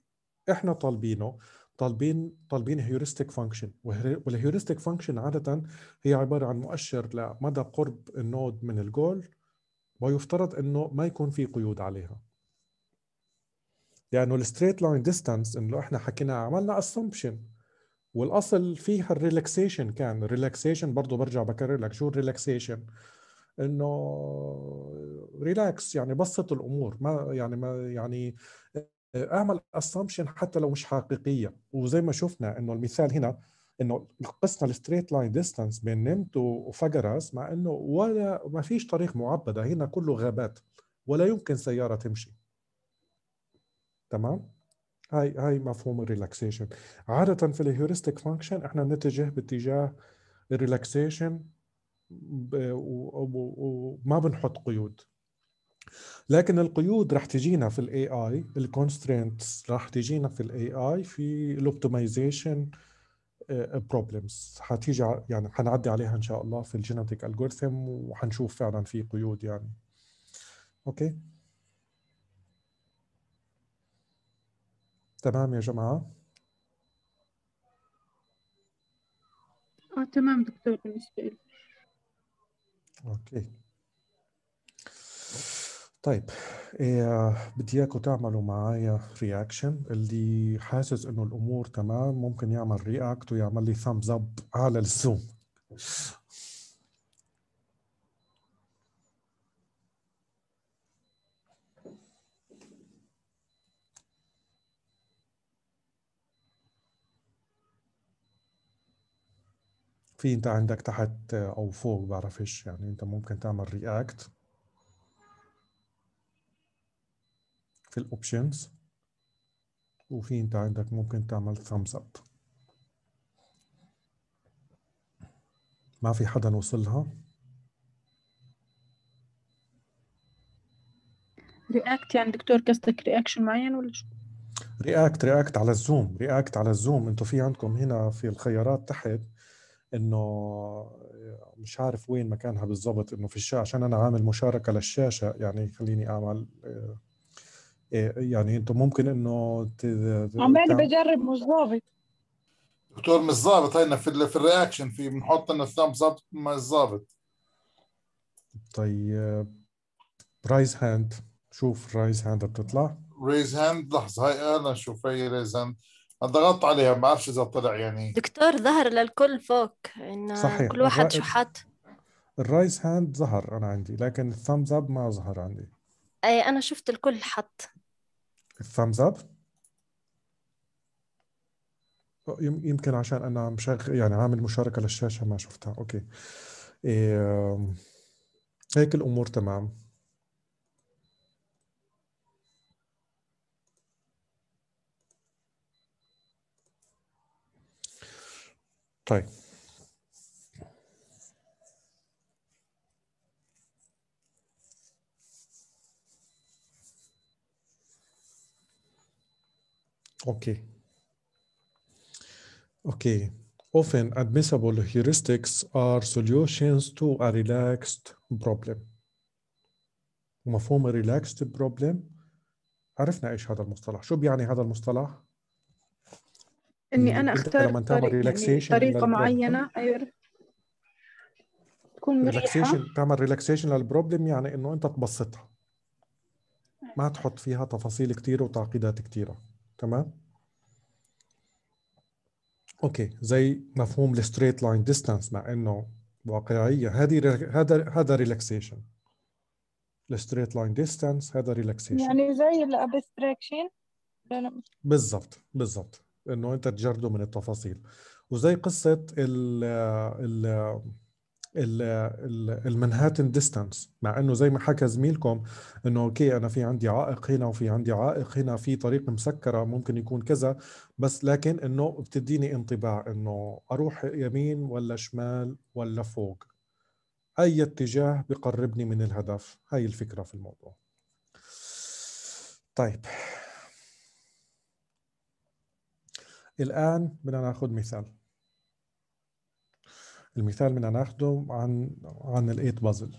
احنا طالبينه طالبين طالبين هيورستيك فانكشن والهيورستيك فانكشن عاده هي عباره عن مؤشر لمدى قرب النود من الجول ويفترض انه ما يكون في قيود عليها لانه الستريت لاين ديستانس انه احنا حكينا عملنا اسامبشن والاصل فيها الريلاكسيشن كان الريلاكسيشن برضه برجع بكرر لك شو الريلاكسيشن انه ريلاكس يعني بسط الامور ما يعني ما يعني آه، اعمل اسامبشن حتى لو مش حقيقيه وزي ما شفنا انه المثال هنا انه قسنا الستريت لاين ديستانس بين نمت وفجرس مع انه ولا ما فيش طريق معبده هنا كله غابات ولا يمكن سياره تمشي تمام هاي هاي مفهوم الريلاكسيشن عاده في الهيورستيك فانكشن احنا بنتجه باتجاه الريلاكسيشن وما بنحط قيود لكن القيود رح تجينا في الاي اي الكونسترينتس رح تجينا في الاي اي في الاوبتمايزيشن آه، بروبلمز حتيجي يعني حنعدي عليها ان شاء الله في الجينيتك الجوريثم وحنشوف فعلا في قيود يعني اوكي تمام يا جماعه اه تمام دكتور بالنسبه لي اوكي طيب إيه بدي اياكم تعملوا معايا رياكشن اللي حاسس انه الامور تمام ممكن يعمل رياكت ويعمل لي ثامز اب على الزوم في انت عندك تحت او فوق بعرفش يعني انت ممكن تعمل رياكت في الاوبشنز وفي انت عندك ممكن تعمل ثامز اب ما في حدا نوصلها رياكت يعني دكتور قصدك رياكشن معين ولا شو؟ رياكت رياكت على الزوم رياكت على الزوم انتم في عندكم هنا في الخيارات تحت انه آه، مش عارف وين مكانها بالضبط انه في الشاشه عشان انا عامل مشاركه للشاشه يعني خليني اعمل آه، آه، يعني انتم ممكن انه عمال بجرب مش ظابط دكتور مش ظابط هينا في في الرياكشن في بنحط انه الثامب اب مش ظابط طيب رايز هاند شوف رايز هاند بتطلع ريز هاند لحظه هاي انا شوف هاي رايز هاند ضغطت عليها ما بعرفش اذا طلع يعني دكتور ظهر للكل فوق انه صحيح. كل واحد شو حط الرايس هاند ظهر انا عندي لكن الثامز اب ما ظهر عندي اي انا شفت الكل حط الثامز اب يمكن عشان انا مشغل يعني عامل مشاركه للشاشه ما شفتها اوكي إيه هيك الامور تمام طيب اوكي اوكي Often admissible heuristics are solutions to a relaxed problem. مفهوم relaxed problem عرفنا ايش هذا المصطلح، شو بيعني هذا المصطلح؟ اني انا اختار طريق يعني طريقه معينه أيوة. تكون مريحه تعمل ريلاكسيشن للبروبلم يعني انه انت تبسطها ما تحط فيها تفاصيل كتير وتعقيدات كتيرة تمام اوكي زي مفهوم الستريت لاين ديستانس مع انه واقعيه هذه هذا هذا ريلاكسيشن الستريت لاين ديستانس هذا ريلاكسيشن يعني زي الابستراكشن بالضبط بالضبط انه انت تجرده من التفاصيل وزي قصه ال ال المنهاتن ديستانس مع انه زي ما حكى زميلكم انه اوكي انا في عندي عائق هنا وفي عندي عائق هنا في طريق مسكره ممكن يكون كذا بس لكن انه بتديني انطباع انه اروح يمين ولا شمال ولا فوق اي اتجاه بقربني من الهدف هاي الفكره في الموضوع طيب الآن بدنا ناخذ مثال المثال بدنا ناخده عن عن الايت بازل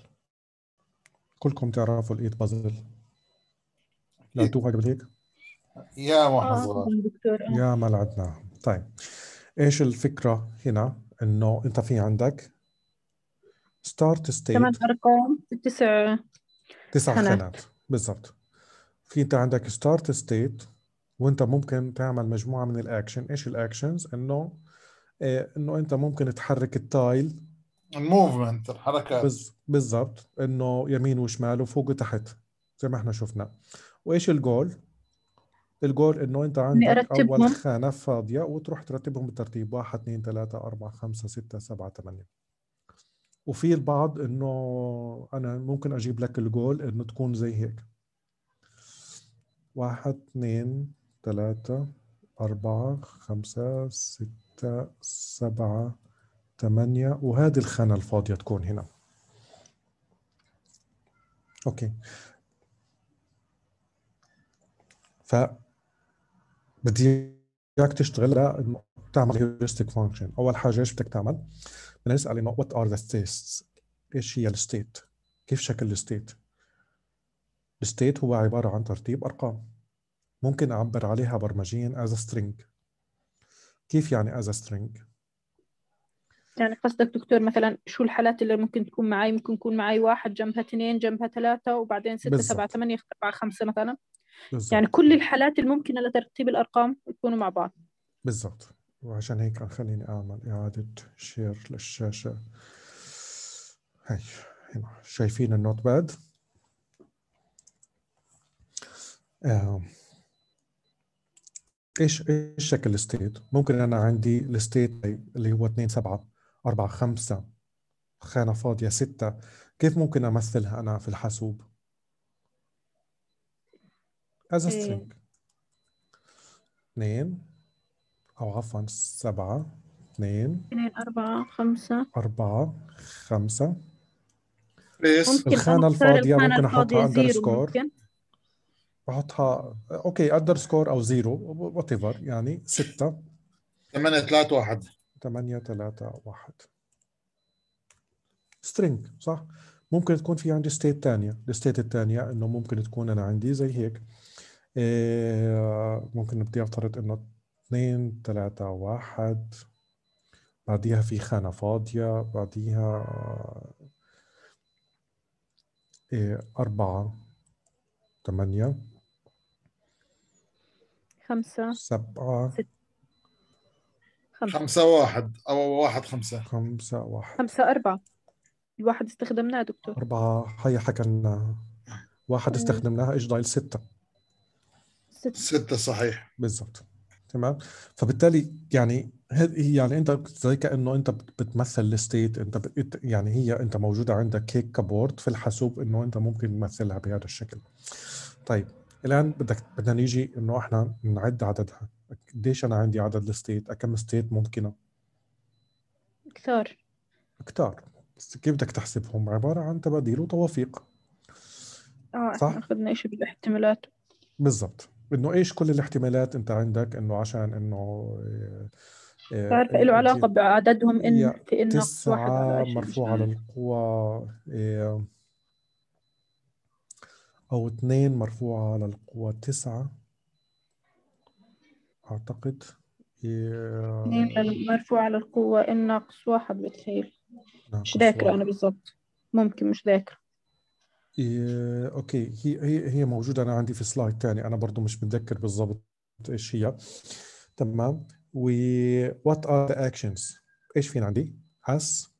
كلكم تعرفوا الايت بازل توقع قبل هيك؟ يا محظوظ آه، آه. يا ما لعبنا طيب ايش الفكره هنا انه انت في عندك ستارت ستيت ثمان ارقام تسع تسع خانات بالضبط في انت عندك ستارت ستيت وانت ممكن تعمل مجموعه من الاكشن ايش الاكشنز انه إيه انه انت ممكن تحرك التايل الموفمنت الحركات بالضبط انه يمين وشمال وفوق وتحت زي ما احنا شفنا وايش الجول الجول انه انت عندك اول خانه فاضيه وتروح ترتبهم بالترتيب 1 2 3 4 5 6 7 8 وفي البعض انه انا ممكن اجيب لك الجول انه تكون زي هيك واحد اثنين ثلاثة أربعة خمسة ستة سبعة ثمانية وهذه الخانة الفاضية تكون هنا أوكي ف بدي اياك تشتغل لانه تعمل هيوريستيك فانكشن اول حاجه ايش بدك تعمل بدنا نسال انه وات ار ذا ستيتس ايش هي الستيت كيف شكل الستيت الستيت هو عباره عن ترتيب ارقام ممكن أعبر عليها برمجيا as a string كيف يعني as a string؟ يعني قصدك دكتور مثلا شو الحالات اللي ممكن تكون معي ممكن يكون معي واحد جنبها اثنين جنبها ثلاثة وبعدين ستة سبعة ثمانية أربعة خمسة مثلا بالزبط. يعني كل الحالات الممكنة لترتيب الأرقام يكونوا مع بعض بالضبط وعشان هيك خليني أعمل إعادة شير للشاشة هاي هنا شايفين النوت باد آه. ايش ايش شكل الستيت؟ ممكن انا عندي الستيت اللي هو 2 7 4 5 خانة فاضية 6 كيف ممكن امثلها انا في الحاسوب؟ از إيه. string 2 او عفوا 7 2 2 4 5 4 5 الخانة الفاضية ممكن احطها اندر سكور بحطها اوكي اندر سكور او زيرو وات ايفر يعني 6 8 3 1 8 3 1 سترينج صح ممكن تكون في عندي ستيت ثانيه الستيت الثانيه انه ممكن تكون انا عندي زي هيك آه، ممكن بدي افترض انه 2 3 1 بعديها في خانه فاضيه بعديها آه، إيه، أربعة ثمانية خمسة سبعة خمسة خمسة واحد أو واحد خمسة خمسة واحد خمسة أربعة الواحد استخدمناه دكتور أربعة حكى لنا واحد آه. استخدمناها إيش ضايل ستة ستة ستة صحيح بالضبط تمام فبالتالي يعني هذه يعني انت زي كانه انت بتمثل الستيت انت يعني هي انت موجوده عندك هيك كبورد في الحاسوب انه انت ممكن تمثلها بهذا الشكل طيب الان بدك بدنا نيجي انه احنا نعد عددها قديش انا عندي عدد الستيت كم ستيت ممكنه كثار كثار كيف بدك تحسبهم عباره عن تباديل وتوافيق اه صح اخذنا شيء بالاحتمالات بالضبط انه ايش كل الاحتمالات انت عندك انه عشان انه آه، آه، له علاقه بعددهم ان في انه واحد مرفوع على إيه أو اثنين مرفوعة على القوة تسعة أعتقد اثنين مرفوعة على القوة الناقص واحد بتخيل مش ذاكرة أنا بالضبط ممكن مش ذاكرة إيه اوكي هي هي هي موجوده انا عندي في سلايد ثاني انا برضو مش متذكر بالضبط ايش هي تمام و وات ار ذا اكشنز ايش فين عندي اس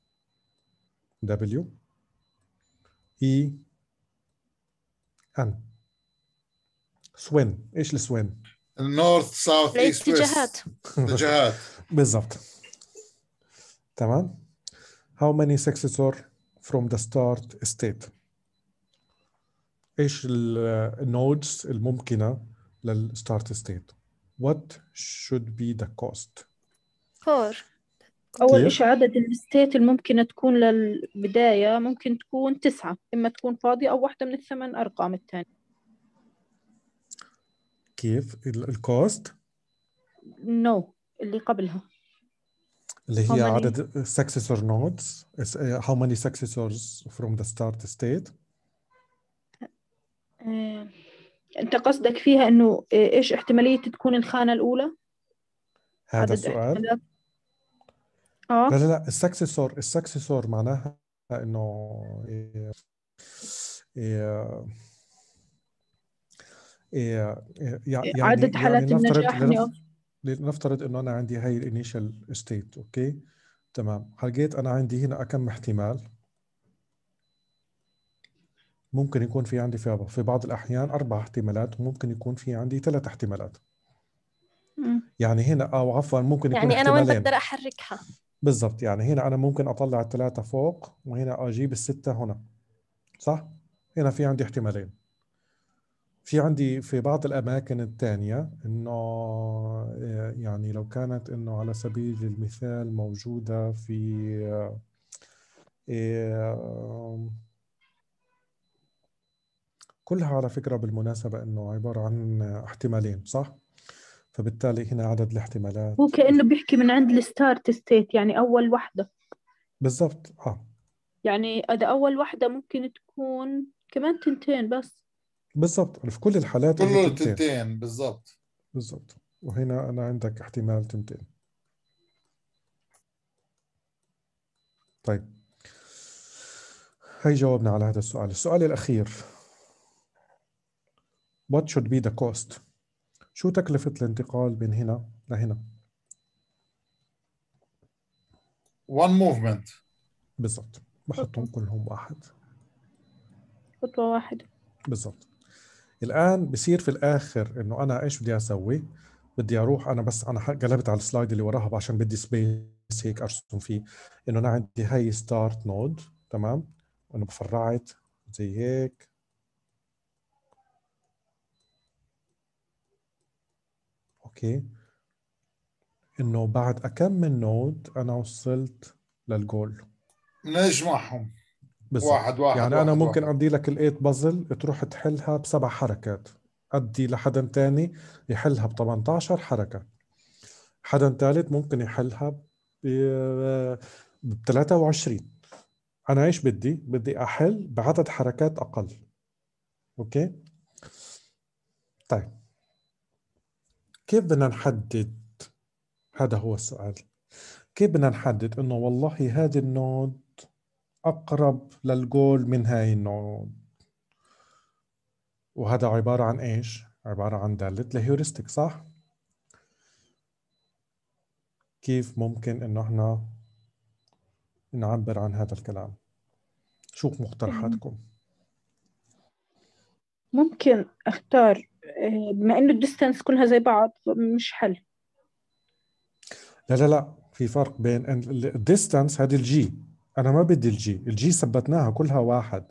دبليو اي ان سوين ايش السوين؟ النورث ساوث ايست اتجاهات اتجاهات بالضبط تمام how many successor from the start state ايش النودز الممكنه للستارت ستيت what should be the cost 4 أول شيء عدد الستيت الممكن تكون للبداية ممكن تكون تسعة إما تكون فاضية أو واحدة من الثمان أرقام الثانية كيف الكوست؟ نو no. اللي قبلها اللي هي عدد successor nodes how many successors from the start state آه. انت قصدك فيها انه ايش احتماليه تكون الخانه الاولى هذا السؤال اه. لا لا لا السكسسور السكسسور معناها انه إيه، إيه، إيه، يعني عدد يعني حالات يعني النجاح نفترض يعني، اه. لنفترض انه انا عندي هاي الانيشال ستيت اوكي تمام لقيت انا عندي هنا كم احتمال ممكن يكون في عندي في بعض الاحيان اربع احتمالات وممكن يكون في عندي ثلاث احتمالات مم. يعني هنا او عفوا ممكن يكون يعني انا وين بقدر احركها بالضبط يعني هنا انا ممكن اطلع الثلاثه فوق وهنا اجيب السته هنا صح هنا في عندي احتمالين في عندي في بعض الاماكن الثانيه انه آه، يعني لو كانت انه على سبيل المثال موجوده في آه، آه، كلها على فكره بالمناسبه انه عباره عن احتمالين صح فبالتالي هنا عدد الاحتمالات هو كانه بيحكي من عند الستارت ستيت يعني اول وحده بالضبط اه يعني اذا اول وحده ممكن تكون كمان تنتين بس بالضبط في كل الحالات كله تنتين, تنتين بالضبط بالضبط وهنا انا عندك احتمال تنتين طيب هي جاوبنا على هذا السؤال السؤال الاخير what should be the cost شو تكلفة الانتقال بين هنا لهنا؟ one movement بالضبط بحطهم كلهم واحد خطوة واحدة بالضبط الآن بصير في الآخر إنه أنا إيش بدي أسوي؟ بدي أروح أنا بس أنا قلبت على السلايد اللي وراها عشان بدي سبيس هيك أرسم فيه إنه أنا عندي هاي ستارت نود تمام؟ وأنا بفرعت زي هيك اوكي انه بعد اكم من نود انا وصلت للجول نجمعهم بس واحد واحد يعني واحد انا واحد ممكن ادي لك الايت بازل تروح تحلها بسبع حركات ادي لحدا تاني يحلها ب 18 حركه حدا ثالث ممكن يحلها ب 23 انا ايش بدي بدي احل بعدد حركات اقل اوكي طيب كيف بدنا نحدد هذا هو السؤال كيف بدنا نحدد انه والله هذه النود اقرب للجول من هاي النود وهذا عباره عن ايش عباره عن داله الهيوريستيك صح كيف ممكن انه احنا نعبر عن هذا الكلام شو مقترحاتكم ممكن اختار آه، بما انه الديستنس كلها زي بعض مش حل لا لا لا في فرق بين الديستنس هذه الجي انا ما بدي الجي الجي ثبتناها كلها واحد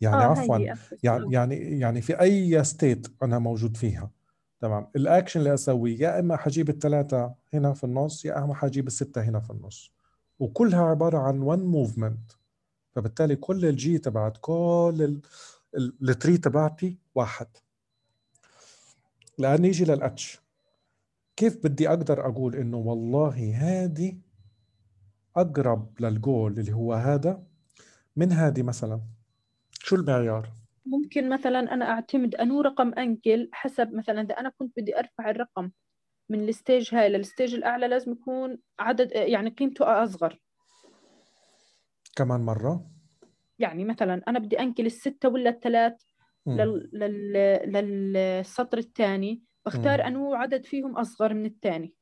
يعني آه عفوا يعني يعني يعني في اي ستيت انا موجود فيها تمام الاكشن اللي اسويه يا اما حجيب الثلاثه هنا في النص يا اما حجيب السته هنا في النص وكلها عباره عن وان موفمنت فبالتالي كل الجي تبعت كل التري تبعتي واحد الآن نيجي للاتش كيف بدي اقدر اقول انه والله هذه اقرب للجول اللي هو هذا من هذه مثلا شو المعيار؟ ممكن مثلا انا اعتمد انو رقم انكل حسب مثلا اذا انا كنت بدي ارفع الرقم من الستيج هاي للستيج الاعلى لازم يكون عدد يعني قيمته اصغر كمان مره يعني مثلا انا بدي انقل الستة ولا الثلاث لل... لل... للسطر الثاني بختار انه انو عدد فيهم اصغر من الثاني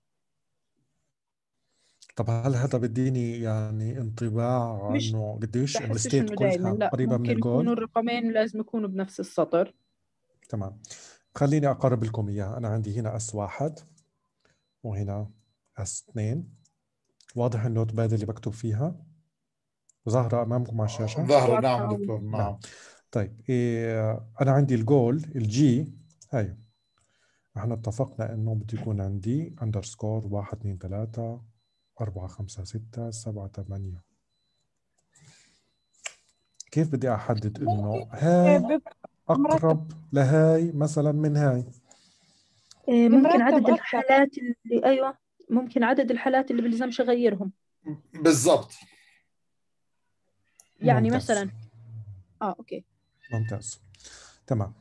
طب هل هذا بديني يعني انطباع انه قديش الستيت كلها قريبه من الجول؟ يكونوا الرقمين لازم يكونوا بنفس السطر تمام خليني اقرب لكم اياها انا عندي هنا اس واحد وهنا اس اثنين واضح النوت باد اللي بكتب فيها ظاهرة أمامكم على الشاشة؟ ظاهرة نعم دكتور نعم. نعم طيب إيه انا عندي الجول الجي هاي احنا اتفقنا انه بده يكون عندي اندرسكور 1 2 3 4 5 6 7 8 كيف بدي احدد انه هاي اقرب لهاي مثلا من هاي إيه، ممكن عدد الحالات اللي ايوه ممكن عدد الحالات اللي بلزمش اغيرهم بالضبط يعني ممتاز. مثلا اه اوكي ممتاز تمام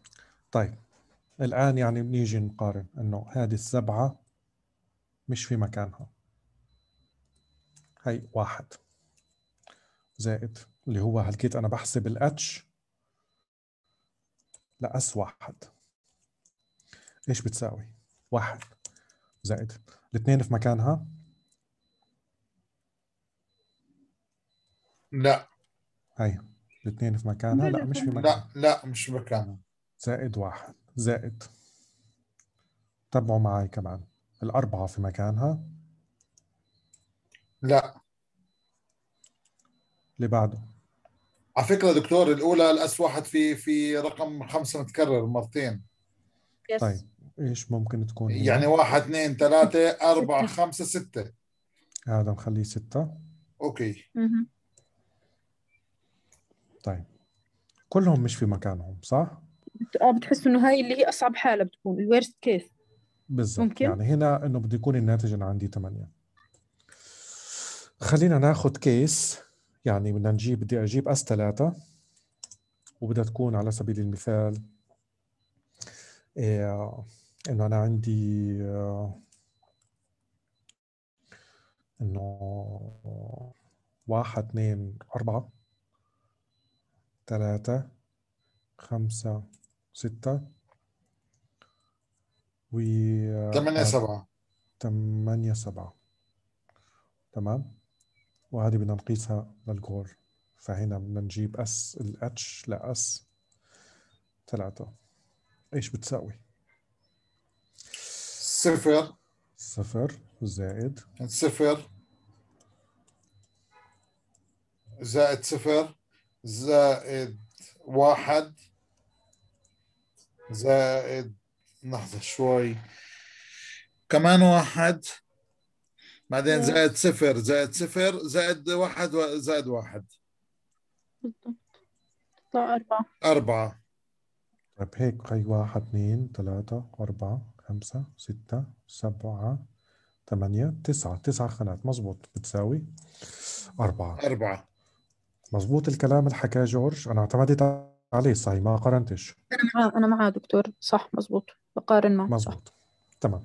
طيب الآن يعني بنيجي نقارن أنه هذه السبعة مش في مكانها هي واحد زائد اللي هو هلقيت أنا بحسب الاتش لأس واحد إيش بتساوي؟ واحد زائد الاثنين في مكانها لا هي الاثنين في مكانها لا مش في مكانها لا لا مش في مكانها زائد واحد زائد تبعوا معي كمان الأربعة في مكانها لا اللي بعده على فكرة دكتور الأولى الأس واحد في في رقم خمسة متكرر مرتين يس. طيب إيش ممكن تكون هي؟ يعني واحد اثنين ثلاثة أربعة خمسة ستة هذا مخليه ستة أوكي طيب كلهم مش في مكانهم صح؟ اه بتحس انه هاي اللي هي اصعب حاله بتكون الورست كيس بالضبط ممكن يعني هنا انه بده يكون الناتج انا عندي 8 خلينا ناخذ كيس يعني بدنا نجيب بدي اجيب اس 3 وبدها تكون على سبيل المثال إيه انه انا عندي آه، انه واحد اثنين اربعه ثلاثة خمسة ستة و ثمانية آه، سبعة ثمانية سبعة تمام وهذه بدنا نقيسها للجور فهنا بدنا نجيب اس الاتش لاس ثلاثة ايش بتساوي؟ صفر صفر زائد صفر زائد صفر زائد واحد زائد لحظة شوي كمان واحد بعدين زائد صفر زائد صفر زائد واحد زائد واحد بالضبط أربعة أربعة طيب هيك هي واحد اثنين ثلاثة أربعة خمسة ستة سبعة ثمانية تسعة تسعة خانات مزبوط بتساوي أربعة أربعة مزبوط الكلام اللي حكاه جورج أنا اعتمدت عليه صحيح ما قارنتش أنا معاه أنا معاه دكتور صح مزبوط بقارن معه صح صح. تمام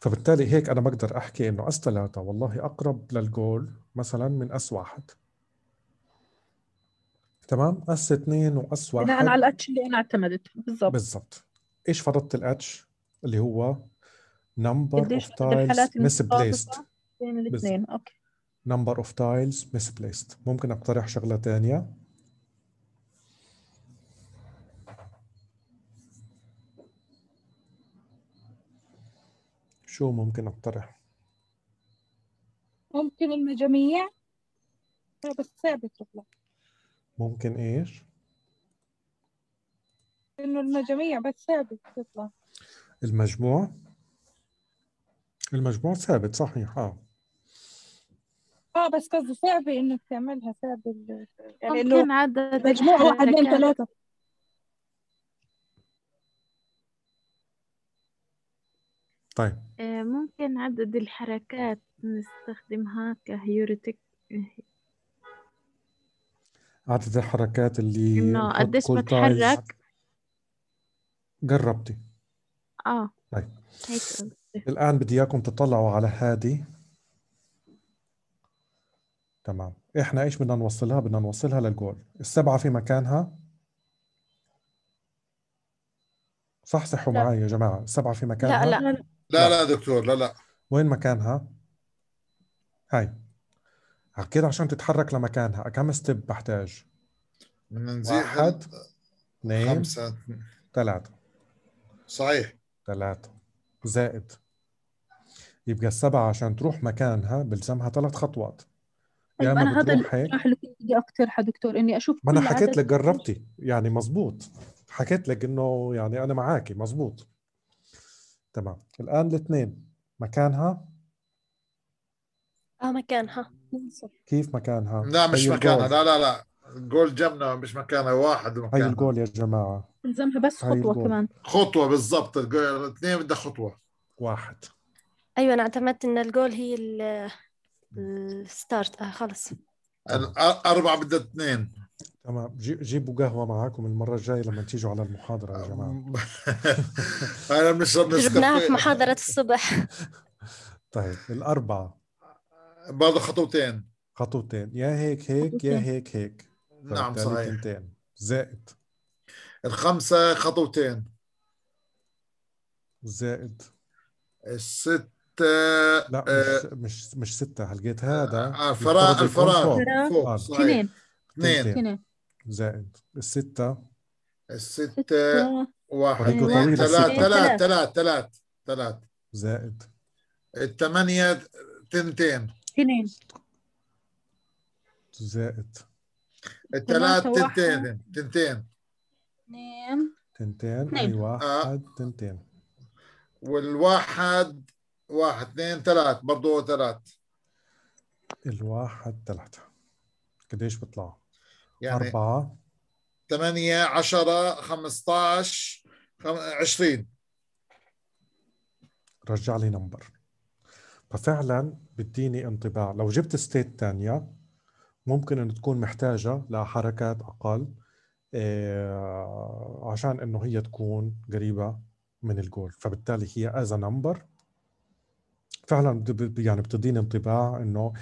فبالتالي هيك أنا بقدر أحكي إنه أس 3 والله أقرب للجول مثلا من أس 1 تمام أس 2 وأس 1 بناء على الأتش اللي أنا اعتمدتها بالضبط بالضبط إيش فرضت الأتش اللي هو نمبر number of مس misplaced بين الاثنين اوكي number of tiles misplaced ممكن اقترح شغلة ثانية شو ممكن اقترح ممكن المجاميع بس ثابت رفلة. ممكن ايش انه المجاميع بس ثابت تطلع المجموع المجموع ثابت صحيح اه اه بس قصدي صعب انك تعملها صعب ال... يعني ممكن عدد مجموع واحد اثنين ثلاثة طيب آه، ممكن عدد الحركات نستخدمها كهيوريتك عدد الحركات اللي انه قديش بتحرك قربتي اه طيب هيك الان بدي اياكم تطلعوا على هذه تمام احنا ايش بدنا نوصلها بدنا نوصلها للجول السبعه في مكانها صحصحوا معي يا جماعه السبعه في مكانها لا لا لا لا, دكتور لا لا وين مكانها هاي كده عشان تتحرك لمكانها كم ستيب بحتاج بدنا نزيد واحد اثنين خمسة ثلاثة صحيح ثلاثة زائد يبقى السبعة عشان تروح مكانها بلزمها ثلاث خطوات طيب انا هذا الاقتراح اللي كنت بدي اقترحه دكتور اني اشوف ما انا حكيت لك جربتي يعني مزبوط حكيت لك انه يعني انا معاكي مزبوط تمام الان الاثنين مكانها اه مكانها كيف مكانها لا مش مكانها لا لا لا جول جنبنا مش مكانها واحد مكانها هي الجول يا جماعه الزمها بس خطوه الجول. كمان خطوه بالضبط الاثنين بدها خطوه واحد ايوه انا اعتمدت ان الجول هي الستارت اه خلص أربعة بدها اثنين تمام جيبوا قهوة معاكم المرة الجاية لما تيجوا على المحاضرة يا جماعة *laughs* أنا بنشرب نسكافيه جبناها في محاضرة الصبح *laughs* طيب الأربعة برضه خطوتين خطوتين يا هيك هيك يا هيك هيك طيب، نعم صحيح تنتين. زائد الخمسة خطوتين زائد الست آه، لا مش آه، مش, مش ستة هلقيت هذا آه الفراغ آه، الفراغ فوق اثنين اثنين زائد الستة الستة واحد اثنين ثلاث ثلاث ثلاث ثلاث ثلاث زائد الثمانية تنتين اثنين زائد الثلاث تنتين تنتين اثنين تنتين اي واحد تنتين والواحد واحد اثنين ثلاث برضه ثلاث الواحد ثلاثة قديش بطلع يعني أربعة ثمانية عشرة خمسة عشر عشرين رجع لي نمبر ففعلا بديني انطباع لو جبت ستيت تانية ممكن ان تكون محتاجة لحركات اقل آه، عشان انه هي تكون قريبة من الجول فبالتالي هي از نمبر فعلا يعني بتدينا انطباع انه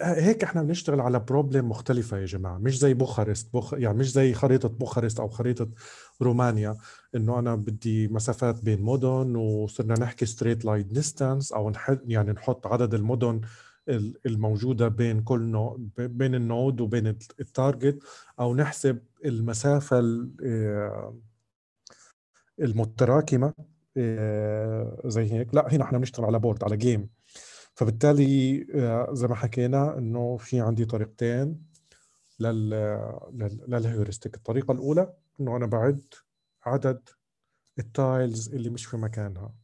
هيك احنا بنشتغل على بروبلم مختلفه يا جماعه مش زي بوخارست بخ... يعني مش زي خريطه بوخارست او خريطه رومانيا انه انا بدي مسافات بين مدن وصرنا نحكي ستريت لاين ديستانس او نحط يعني نحط عدد المدن الموجوده بين كل نو بين النود وبين التارجت او نحسب المسافه آه، المتراكمه آه، زي هيك لا هنا احنا بنشتغل على بورد على جيم فبالتالي آه، زي ما حكينا انه في عندي طريقتين لل للهيورستيك الطريقه الاولى انه انا بعد عدد التايلز اللي مش في مكانها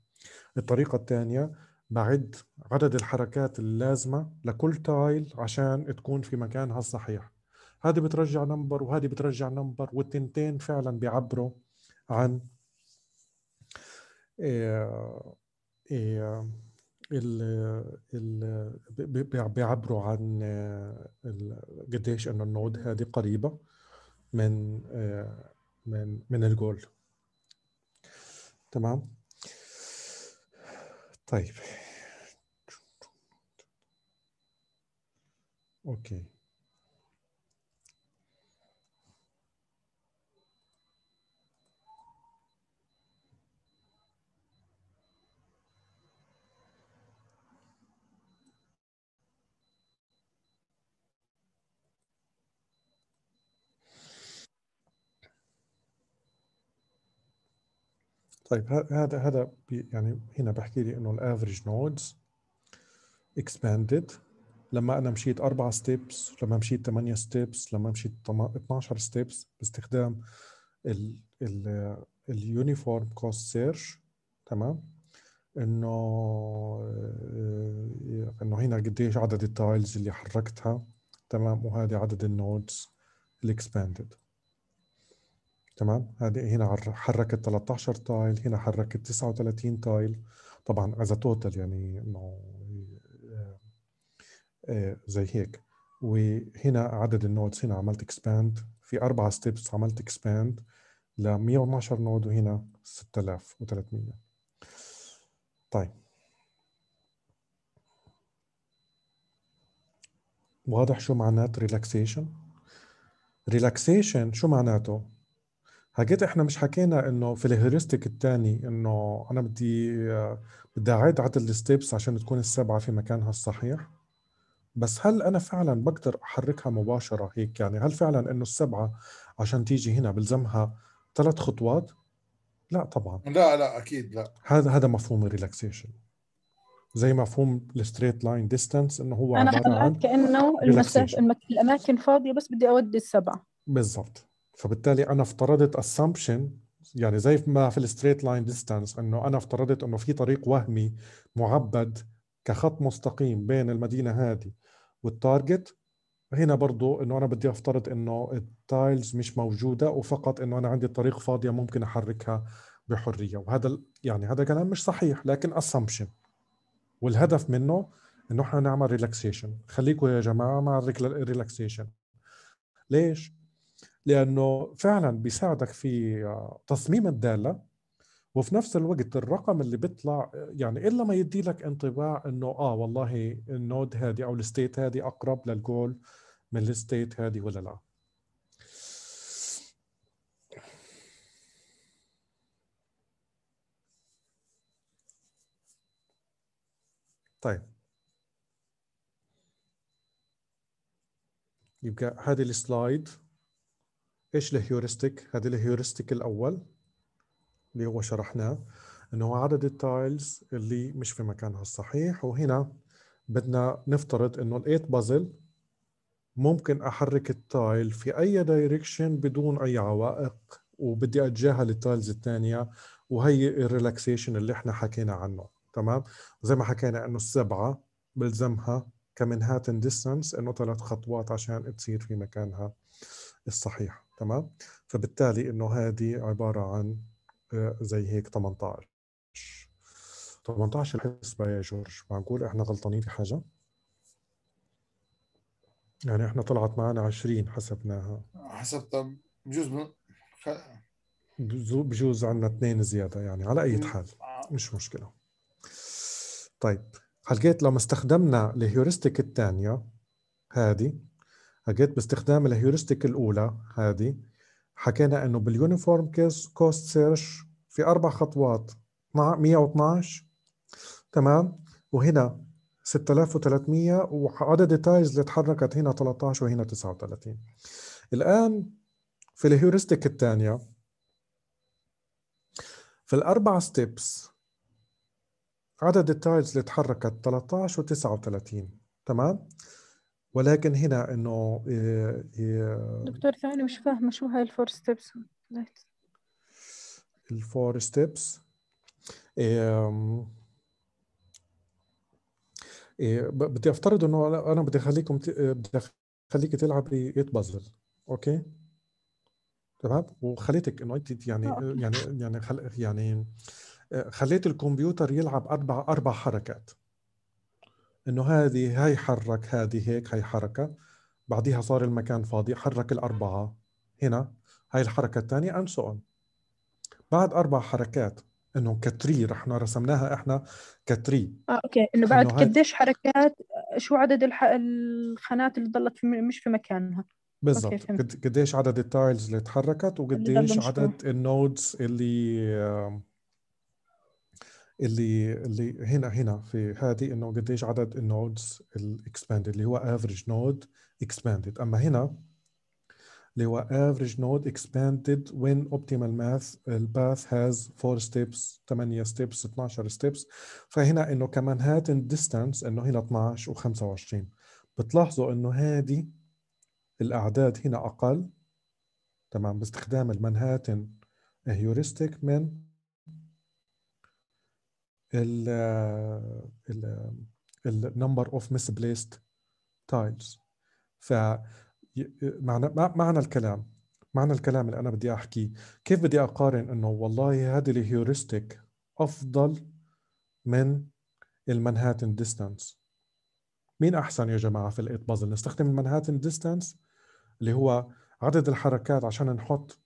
الطريقه الثانيه بعد عدد الحركات اللازمه لكل تايل عشان تكون في مكانها الصحيح هذه بترجع نمبر وهذه بترجع نمبر والتنتين فعلا بيعبروا عن آه، آه، ال بيعبروا عن آه، قديش انه النود هذه قريبه من من من الجول تمام طيب اوكي طيب هذا هذا يعني هنا بحكي لي انه الافريج نودز expanded لما انا مشيت اربع ستيبس لما مشيت ثمانيه ستيبس لما مشيت 12 ستيبس باستخدام ال ال اليونيفورم كوست سيرش تمام انه آه، انه هنا قديش عدد التايلز اللي حركتها تمام وهذه عدد النودز الاكسباندد تمام هذه هنا حركت 13 تايل هنا حركت 39 تايل طبعا از توتال يعني انه آه، آه، زي هيك وهنا عدد النودز هنا عملت اكسباند في اربع ستيبس عملت اكسباند ل 112 نود وهنا 6300 طيب واضح شو معنات ريلاكسيشن ريلاكسيشن شو معناته حكيت احنا مش حكينا انه في الهيرستيك الثاني انه انا بدي بدي اعيد عدد الستيبس عشان تكون السبعه في مكانها الصحيح بس هل انا فعلا بقدر احركها مباشره هيك يعني هل فعلا انه السبعه عشان تيجي هنا بلزمها ثلاث خطوات لا طبعا لا لا اكيد لا هذا هذا مفهوم الريلاكسيشن زي مفهوم الستريت لاين ديستانس انه هو انا عباره عن كانه المسافه الاماكن فاضيه بس بدي اودي السبعه بالضبط فبالتالي انا افترضت assumption يعني زي ما في الستريت لاين ديستانس انه انا افترضت انه في طريق وهمي معبد كخط مستقيم بين المدينه هذه والتارجت هنا برضو انه انا بدي افترض انه التايلز مش موجوده وفقط انه انا عندي الطريق فاضيه ممكن احركها بحريه وهذا يعني هذا كلام مش صحيح لكن اسامبشن والهدف منه انه احنا نعمل ريلاكسيشن خليكم يا جماعه مع الريلاكسيشن ليش؟ لانه فعلا بيساعدك في تصميم الداله وفي نفس الوقت الرقم اللي بيطلع يعني الا ما يدي لك انطباع انه اه والله النود هذه او الستيت هذه اقرب للجول من الستيت هذه ولا لا طيب يبقى هذه السلايد ايش الهيورستيك؟ هذا الهيورستيك الاول اللي هو شرحناه انه عدد التايلز اللي مش في مكانها الصحيح وهنا بدنا نفترض انه الايت بازل ممكن احرك التايل في اي دايركشن بدون اي عوائق وبدي اتجاهل التايلز الثانيه وهي الريلاكسيشن اللي احنا حكينا عنه تمام زي ما حكينا انه السبعه بلزمها كمنهاتن ديستانس انه ثلاث خطوات عشان تصير في مكانها الصحيح تمام فبالتالي انه هذه عباره عن آه، زي هيك 18 18 حسبه يا جورج معقول احنا غلطانين في حاجه يعني احنا طلعت معنا 20 حسبناها حسب طب بجوز بجوز عندنا اثنين زياده يعني على اي حال آه. مش مشكله طيب هلقيت لما استخدمنا الهيورستيك الثانيه هذه حكيت باستخدام الهيورستيك الاولى هذه حكينا انه باليونيفورم كيس كوست سيرش في اربع خطوات 112 تمام وهنا 6300 وعدد التايلز اللي تحركت هنا 13 وهنا 39 الان في الهيورستيك الثانيه في الاربع ستيبس عدد التايلز اللي تحركت 13 و39 تمام ولكن هنا انه آه، آه، دكتور ثاني مش فاهمه شو هاي الفور ستيبس الفور ستيبس بدي افترض انه انا بدي اخليكم آه، بدي اخليك تلعبي 8 بازل اوكي تمام وخليتك انه انت يعني يعني يعني يعني خليت الكمبيوتر يلعب اربع اربع حركات انه هذه هي حرك هذه هيك هي حركه بعديها صار المكان فاضي حرك الاربعه هنا هاي الحركه الثانيه ان سو بعد اربع حركات انه كتري رحنا رسمناها احنا كتري اه اوكي انه بعد قديش قديش حركات شو عدد الح... الخانات اللي ضلت في مش في مكانها بالضبط قديش عدد التايلز اللي تحركت وقديش عدد النودز اللي اللي اللي هنا هنا في هذه انه قديش عدد النودز الاكسباندد اللي هو افريج نود اكسباندد اما هنا اللي هو افريج نود اكسباندد وين اوبتيمال ماث الباث هاز 4 ستيبس 8 ستيبس 12 ستيبس فهنا انه هات ديستانس انه هنا 12 و25 بتلاحظوا انه هذه الاعداد هنا اقل تمام باستخدام المنهاتن هيورستيك من ال آه، ال آه، ال number of misplaced tiles ف معنى معنى الكلام معنى الكلام اللي انا بدي احكيه كيف بدي اقارن انه والله هذه الهيوريستيك افضل من المنهاتن ديستانس مين احسن يا جماعه في الايت بازل نستخدم المنهاتن ديستانس اللي هو عدد الحركات عشان نحط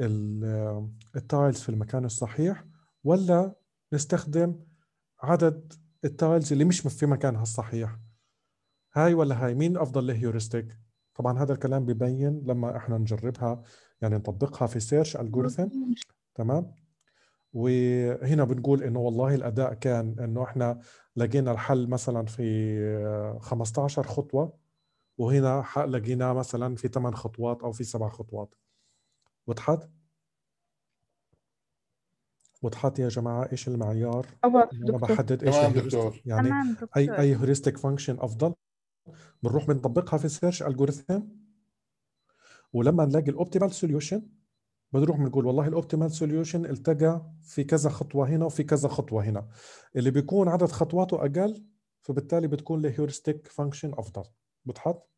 التايلز آه، في المكان الصحيح ولا نستخدم عدد التايلز اللي مش في مكانها الصحيح هاي ولا هاي مين افضل الهيوريستيك طبعا هذا الكلام ببين لما احنا نجربها يعني نطبقها في سيرش الجوريثم تمام وهنا بنقول انه والله الاداء كان انه احنا لقينا الحل مثلا في 15 خطوه وهنا لقيناه مثلا في 8 خطوات او في 7 خطوات وضحت؟ وتحط يا جماعه ايش المعيار يعني انا بحدد ايش الهيورستيك يعني اي اي هيورستيك فانكشن افضل بنروح بنطبقها في السيرش الجوريثم ولما نلاقي الاوبتيمال سوليوشن بنروح بنقول والله الاوبتيمال سوليوشن التقى في كذا خطوه هنا وفي كذا خطوه هنا اللي بيكون عدد خطواته اقل فبالتالي بتكون الهيورستيك فانكشن افضل بتحط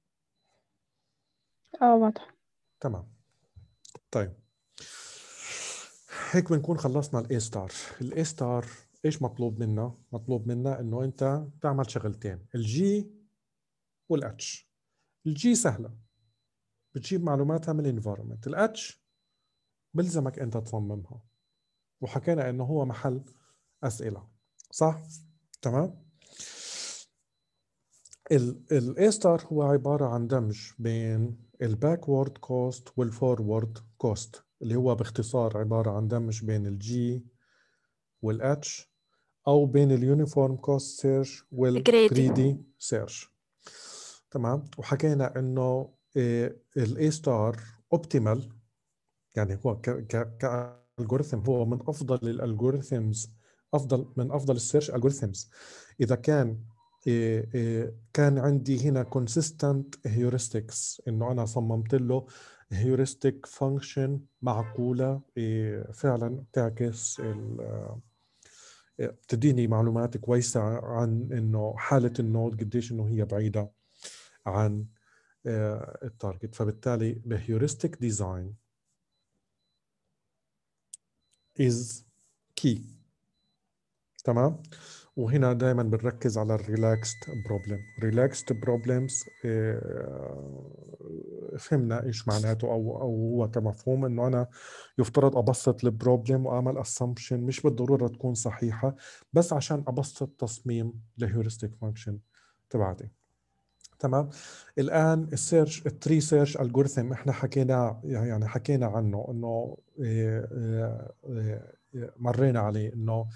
اه واضح تمام طيب هيك بنكون خلصنا الاي ستار الاي ستار ايش مطلوب منا مطلوب منا انه انت تعمل شغلتين الجي والاتش الجي سهله بتجيب معلوماتها من الانفايرمنت الاتش بلزمك انت تصممها وحكينا انه هو محل اسئله صح تمام الاي ستار هو عباره عن دمج بين الباكورد كوست والفورورد كوست اللي هو باختصار عبارة عن دمج بين الجي والاتش أو بين اليونيفورم كوست سيرش والجريدي سيرش تمام وحكينا إنه الاي ستار اوبتيمال يعني هو كالجوريثم هو من افضل الالجوريثمز افضل من افضل السيرش الجوريثمز اذا كان آه، آه، كان عندي هنا كونسيستنت هيورستكس انه انا صممت له هيوريستيك فانكشن معقوله إيه، فعلا تعكس بتديني آه، معلومات كويسه عن انه حاله النود قديش انه هي بعيده عن آه، التارجت فبالتالي بهيورستيك ديزاين is key تمام وهنا دائما بنركز على الريلاكست بروبلم ريلاكست بروبلمز فهمنا ايش معناته او او هو كمفهوم انه انا يفترض ابسط البروبلم واعمل اسامبشن مش بالضروره تكون صحيحه بس عشان ابسط تصميم الهيورستيك فانكشن تبعتي تمام الان السيرش التري سيرش الجوريثم احنا حكينا يعني حكينا عنه انه آه، آه، آه، مرينا عليه انه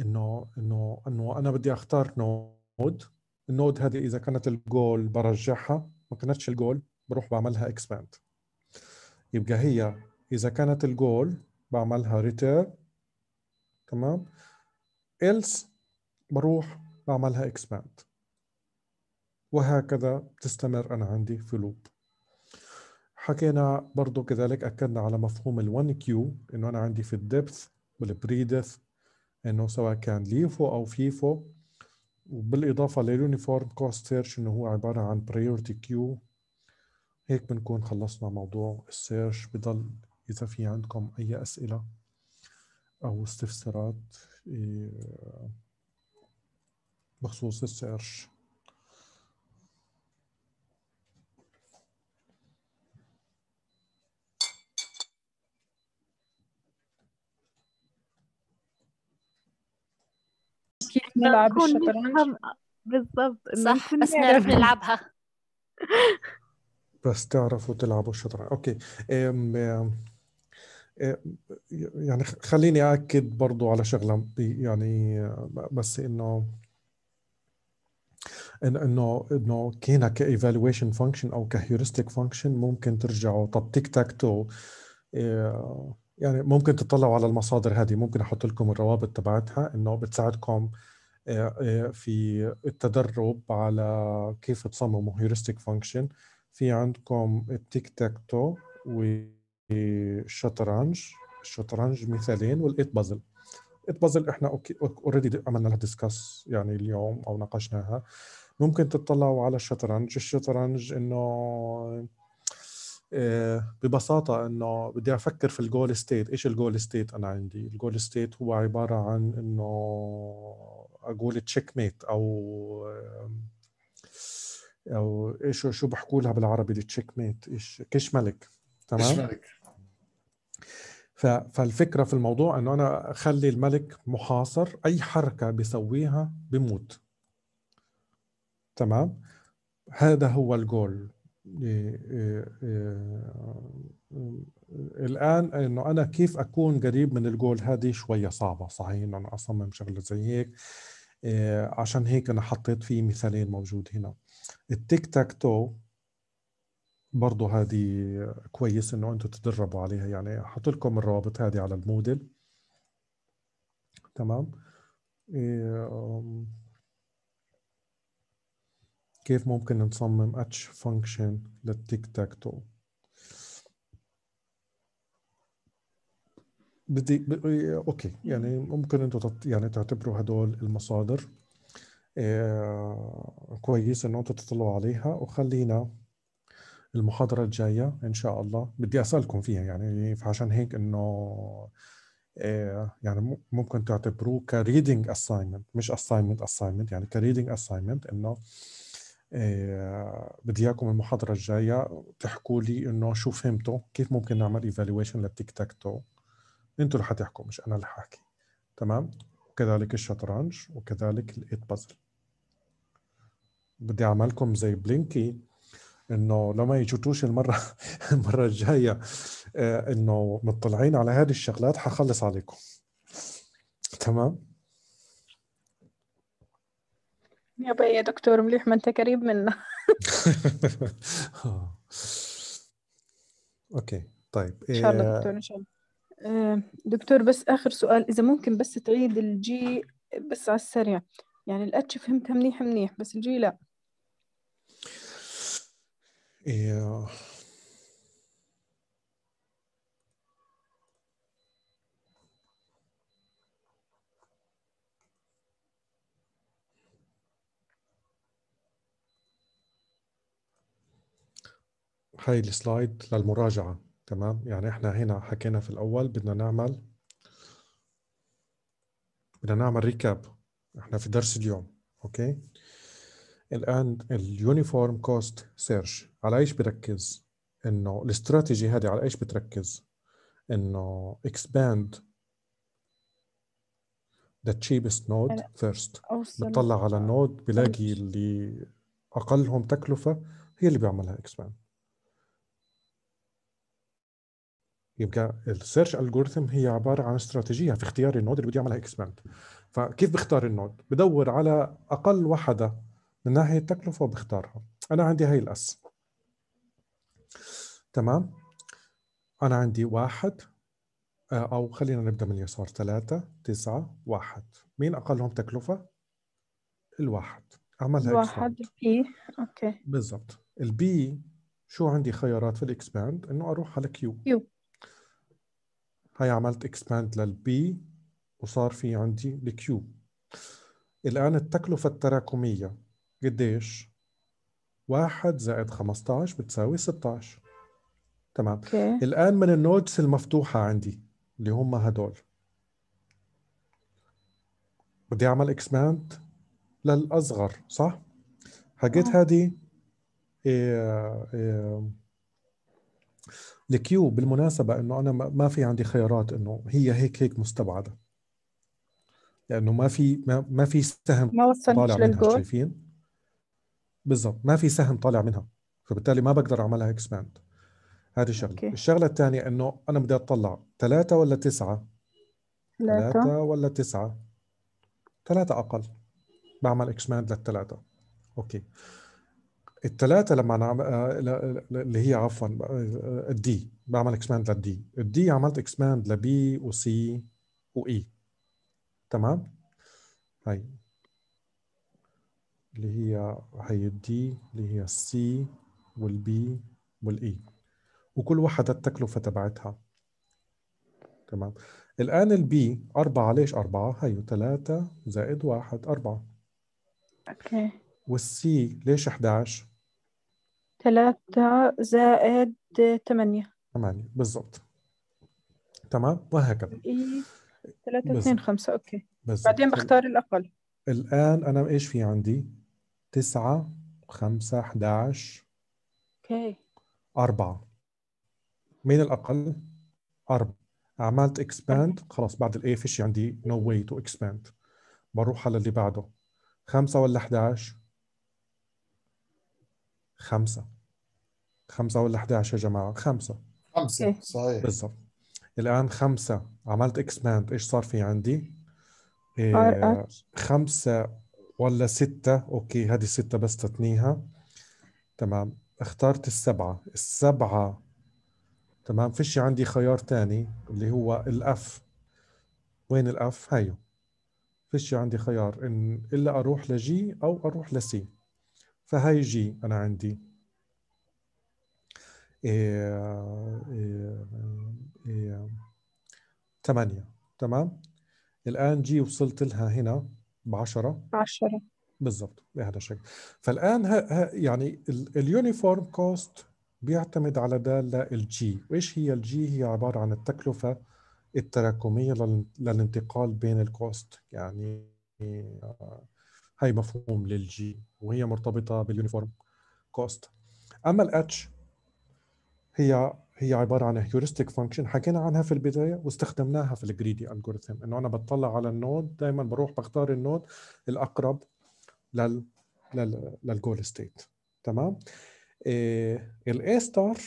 انه انه انه انا بدي اختار نود النود هذه اذا كانت الجول برجعها ما كانتش الجول بروح بعملها اكسباند يبقى هي اذا كانت الجول بعملها ريتيرن تمام إلس بروح بعملها اكسباند وهكذا تستمر انا عندي في لوب حكينا برضو كذلك اكدنا على مفهوم ال1 كيو انه انا عندي في الدبث والبريدث انه سواء كان ليفو او فيفو وبالاضافه لليونيفورم كوست سيرش انه هو عباره عن بريورتي كيو هيك بنكون خلصنا موضوع السيرش بضل اذا في عندكم اي اسئله او استفسارات إيه، بخصوص السيرش كيف نلعب الشطرنج بالضبط صح بس نعرف نلعبها *laughs* بس تعرفوا تلعبوا الشطرنج اوكي أم أم يعني خليني أأكد برضو على شغلة يعني بس إنه انه انه كينا كايفالويشن فانكشن او كهيورستيك فانكشن ممكن ترجعوا طب تيك تاك تو إيه يعني ممكن تطلعوا على المصادر هذه ممكن احط لكم الروابط تبعتها انه بتساعدكم آه، آه، في التدرب على كيف تصمموا هيورستيك فانكشن في عندكم التيك تاك تو والشطرنج الشطرنج مثالين والايت بازل الايت بازل احنا اوريدي عملنا لها ديسكاس يعني اليوم او ناقشناها ممكن تطلعوا على الشطرنج الشطرنج انه آه، ببساطه انه بدي افكر في الجول ستيت ايش الجول ستيت انا عندي الجول ستيت هو عباره عن انه اقول تشيك ميت او آه، او ايش شو بحكوا لها بالعربي التشيك ميت ايش كش ملك تمام كش ملك فالفكره في الموضوع انه انا اخلي الملك محاصر اي حركه بيسويها بموت تمام هذا هو الجول آه، آه، آه، الان انه انا كيف اكون قريب من الجول هذه شويه صعبه صحيح انه انا اصمم شغله زي هيك عشان هيك انا حطيت فيه مثالين موجود هنا التيك تاك تو برضه هذه كويس انه انتم تدربوا عليها يعني احط لكم الروابط هذه على المودل تمام كيف ممكن نصمم اتش فانكشن للتيك تاك تو بدي ب... اوكي يعني ممكن انتم تط... يعني تعتبروا هدول المصادر إيه... كويس انه انتم تطلعوا عليها وخلينا المحاضره الجايه ان شاء الله بدي اسالكم فيها يعني فعشان هيك انه آه، يعني ممكن تعتبروه كريدنج اساينمنت مش اساينمنت اساينمنت يعني كريدنج اساينمنت انه آه، بدي اياكم المحاضره الجايه تحكوا لي انه شو فهمتوا كيف ممكن نعمل ايفالويشن للتيك تاك تو انتوا اللي حتحكوا مش انا اللي حاحكي تمام وكذلك الشطرنج وكذلك الايت بازل بدي اعملكم زي بلينكي انه لو ما يجوتوش المره *laughs* المره الجايه آه، انه مطلعين على هذه الشغلات حخلص عليكم تمام يا يابا يا دكتور مليح ما انت قريب منا *laughs* آه. اوكي طيب ان شاء الله آه. دكتور ان شاء الله آه، دكتور بس آخر سؤال إذا ممكن بس تعيد الجي بس على السريع يعني الأتش فهمتها منيح منيح بس الجي لا إيه، هاي السلايد للمراجعة تمام يعني احنا هنا حكينا في الأول بدنا نعمل بدنا نعمل ريكاب احنا في درس اليوم اوكي الآن اليونيفورم كوست سيرش على ايش بركز انه الاستراتيجي هذه على ايش بتركز انه اكسباند ذا تشيبست نود فيرست بتطلع على النود بلاقي اللي اقلهم تكلفه هي اللي بيعملها اكسباند يبقى السيرش الجوريثم هي عباره عن استراتيجيه في اختيار النود اللي بدي اعملها اكسباند فكيف بختار النود بدور على اقل وحده من ناحيه التكلفه وبختارها انا عندي هاي الاس تمام انا عندي واحد آه، او خلينا نبدا من اليسار ثلاثة تسعة واحد مين اقلهم تكلفه الواحد اعملها الواحد بي اوكي بالضبط البي شو عندي خيارات في الاكسباند انه اروح على كيو كيو هاي عملت اكسباند للبي وصار في عندي الكيو الآن التكلفة التراكمية قديش؟ 1 زائد 15 بتساوي 16 تمام okay. الآن من النودس المفتوحة عندي اللي هم هدول بدي أعمل اكسباند للأصغر صح؟ حقيت آه. هذه إيه إيه الكيو بالمناسبة انه انا ما في عندي خيارات انه هي هيك هيك مستبعدة لانه ما في ما, ما في سهم ما طالع منها شايفين بالضبط ما في سهم طالع منها فبالتالي ما بقدر اعملها اكسباند هذه شغله okay. الشغله الثانيه انه انا بدي اطلع ثلاثة ولا تسعة ثلاثة ولا تسعة ثلاثة اقل بعمل اكسباند للثلاثة اوكي okay. الثلاثه لما انا آه، اللي هي عفوا آه، الدي بعمل اكسباند للدي الدي عملت اكسباند لبي وسي واي تمام هاي اللي هي هي الدي اللي هي السي والبي والاي e. وكل واحدة التكلفة تبعتها تمام الآن البي أربعة ليش أربعة هيو ثلاثة زائد واحد أربعة أوكي والسي ليش 11 ثلاثة زائد ثمانية ثمانية بالضبط تمام وهكذا ثلاثة إيه، اثنين خمسة أوكي بالزبط. بعدين بختار الأقل الآن أنا إيش في عندي؟ تسعة خمسة أحداش أوكي أربعة مين الأقل؟ أربعة عملت اكسباند خلاص بعد الاي فيش عندي نو واي تو اكسباند بروح على اللي بعده خمسة ولا 11 خمسة خمسة ولا 11 يا جماعة خمسة خمسة إيه. صحيح بالضبط الآن خمسة عملت اكسباند ايش صار في عندي؟ إيه، خمسة ولا ستة اوكي هذه ستة بس تثنيها تمام اخترت السبعة السبعة تمام فيش عندي خيار تاني اللي هو الاف وين الاف هيو فيش عندي خيار ان الا اروح لجي او اروح لسي فهي جي انا عندي 8 إيه، إيه، إيه، تمام الآن جي وصلت لها هنا ب 10 10 بالضبط بهذا الشكل فالآن ها ها يعني اليونيفورم كوست بيعتمد على دالة الجي وإيش هي الجي هي عبارة عن التكلفة التراكمية للانتقال بين الكوست يعني آه، هاي مفهوم للجي وهي مرتبطة باليونيفورم كوست أما الاتش هي هي عباره عن هيورستيك فانكشن حكينا عنها في البدايه واستخدمناها في الجريدي الجوريثم انه انا بطلع على النود دائما بروح بختار النود الاقرب لل لل للجول ستيت تمام إيه، الاي ستار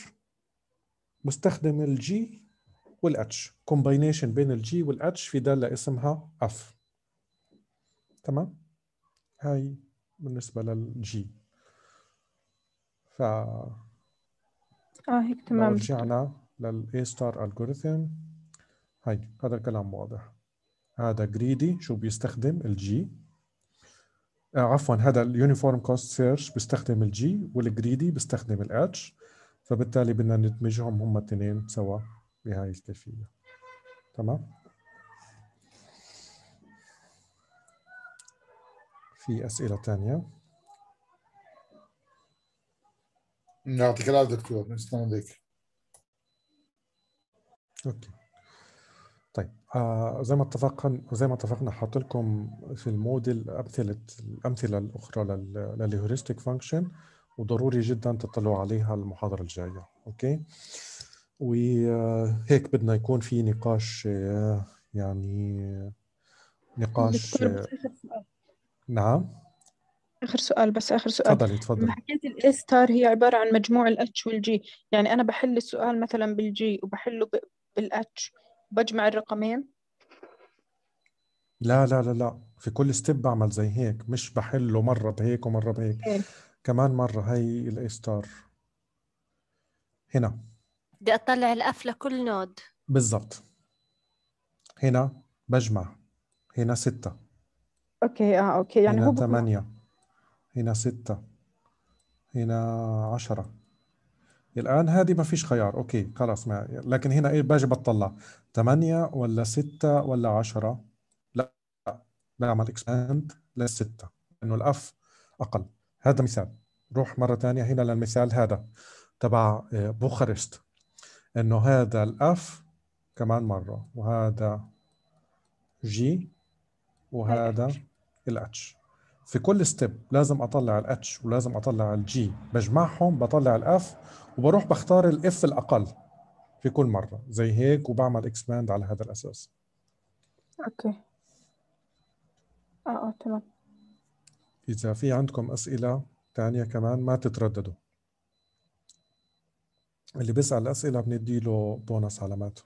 مستخدم الجي والاتش كومباينيشن بين الجي والاتش في داله اسمها اف تمام هاي بالنسبه للجي ف اه هيك تمام رجعنا للاي ستار الجوريثم هاي هذا الكلام واضح هذا جريدي شو بيستخدم الجي آه عفوا هذا اليونيفورم كوست سيرش بيستخدم الجي والجريدي بيستخدم الاتش فبالتالي بدنا ندمجهم هم الاثنين سوا بهاي الكيفيه تمام في اسئله ثانيه يعطيك العافيه دكتور يسلم عليك اوكي طيب آه زي ما اتفقنا زي ما اتفقنا حاط لكم في الموديل امثله الامثله الاخرى للهيوريستيك فانكشن وضروري جدا تطلعوا عليها المحاضره الجايه اوكي وهيك آه، بدنا يكون في نقاش آه، يعني نقاش آه، نعم آخر سؤال بس آخر سؤال تفضلي تفضلي لما حكيت الاي ستار هي عبارة عن مجموع الاتش والجي يعني أنا بحل السؤال مثلا بالجي وبحله بالاتش بجمع الرقمين لا لا لا لا في كل ستيب بعمل زي هيك مش بحله مرة بهيك ومرة بهيك إيه. كمان مرة هاي الاي ستار هنا بدي أطلع الأف لكل نود بالضبط هنا بجمع هنا ستة اوكي اه اوكي يعني هنا هو ثمانية هنا ستة هنا عشرة الآن هذه ما فيش خيار أوكي خلاص ما لكن هنا إيه باجي بطلع ثمانية ولا ستة ولا عشرة لا بعمل اكسباند للستة لأنه الأف أقل هذا مثال روح مرة ثانية هنا للمثال هذا تبع آه، بوخارست إنه هذا الأف كمان مرة وهذا جي وهذا الاتش في كل ستيب لازم اطلع الاتش ولازم اطلع الجي بجمعهم بطلع الاف وبروح بختار الاف الاقل في كل مره زي هيك وبعمل اكسباند على هذا الاساس اوكي اه اه تمام اذا في عندكم اسئله ثانيه كمان ما تترددوا اللي بيسال اسئله بنديله بونص علامات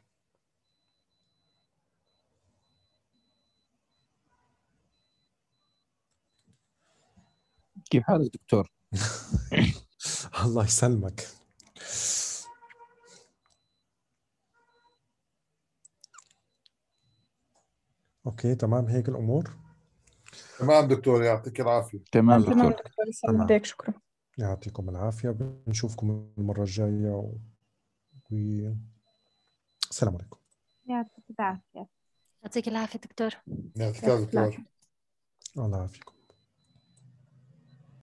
كيف حالك دكتور؟ *laughs* الله يسلمك اوكي تمام هيك الامور تمام دكتور يعطيك العافيه تمام دكتور تمام دكتور يسلمك شكرا يعطيكم العافيه بنشوفكم المره الجايه و... و... السلام عليكم يعطيك العافيه يعطيك العافيه دكتور يعطيك العافيه الله يعافيكم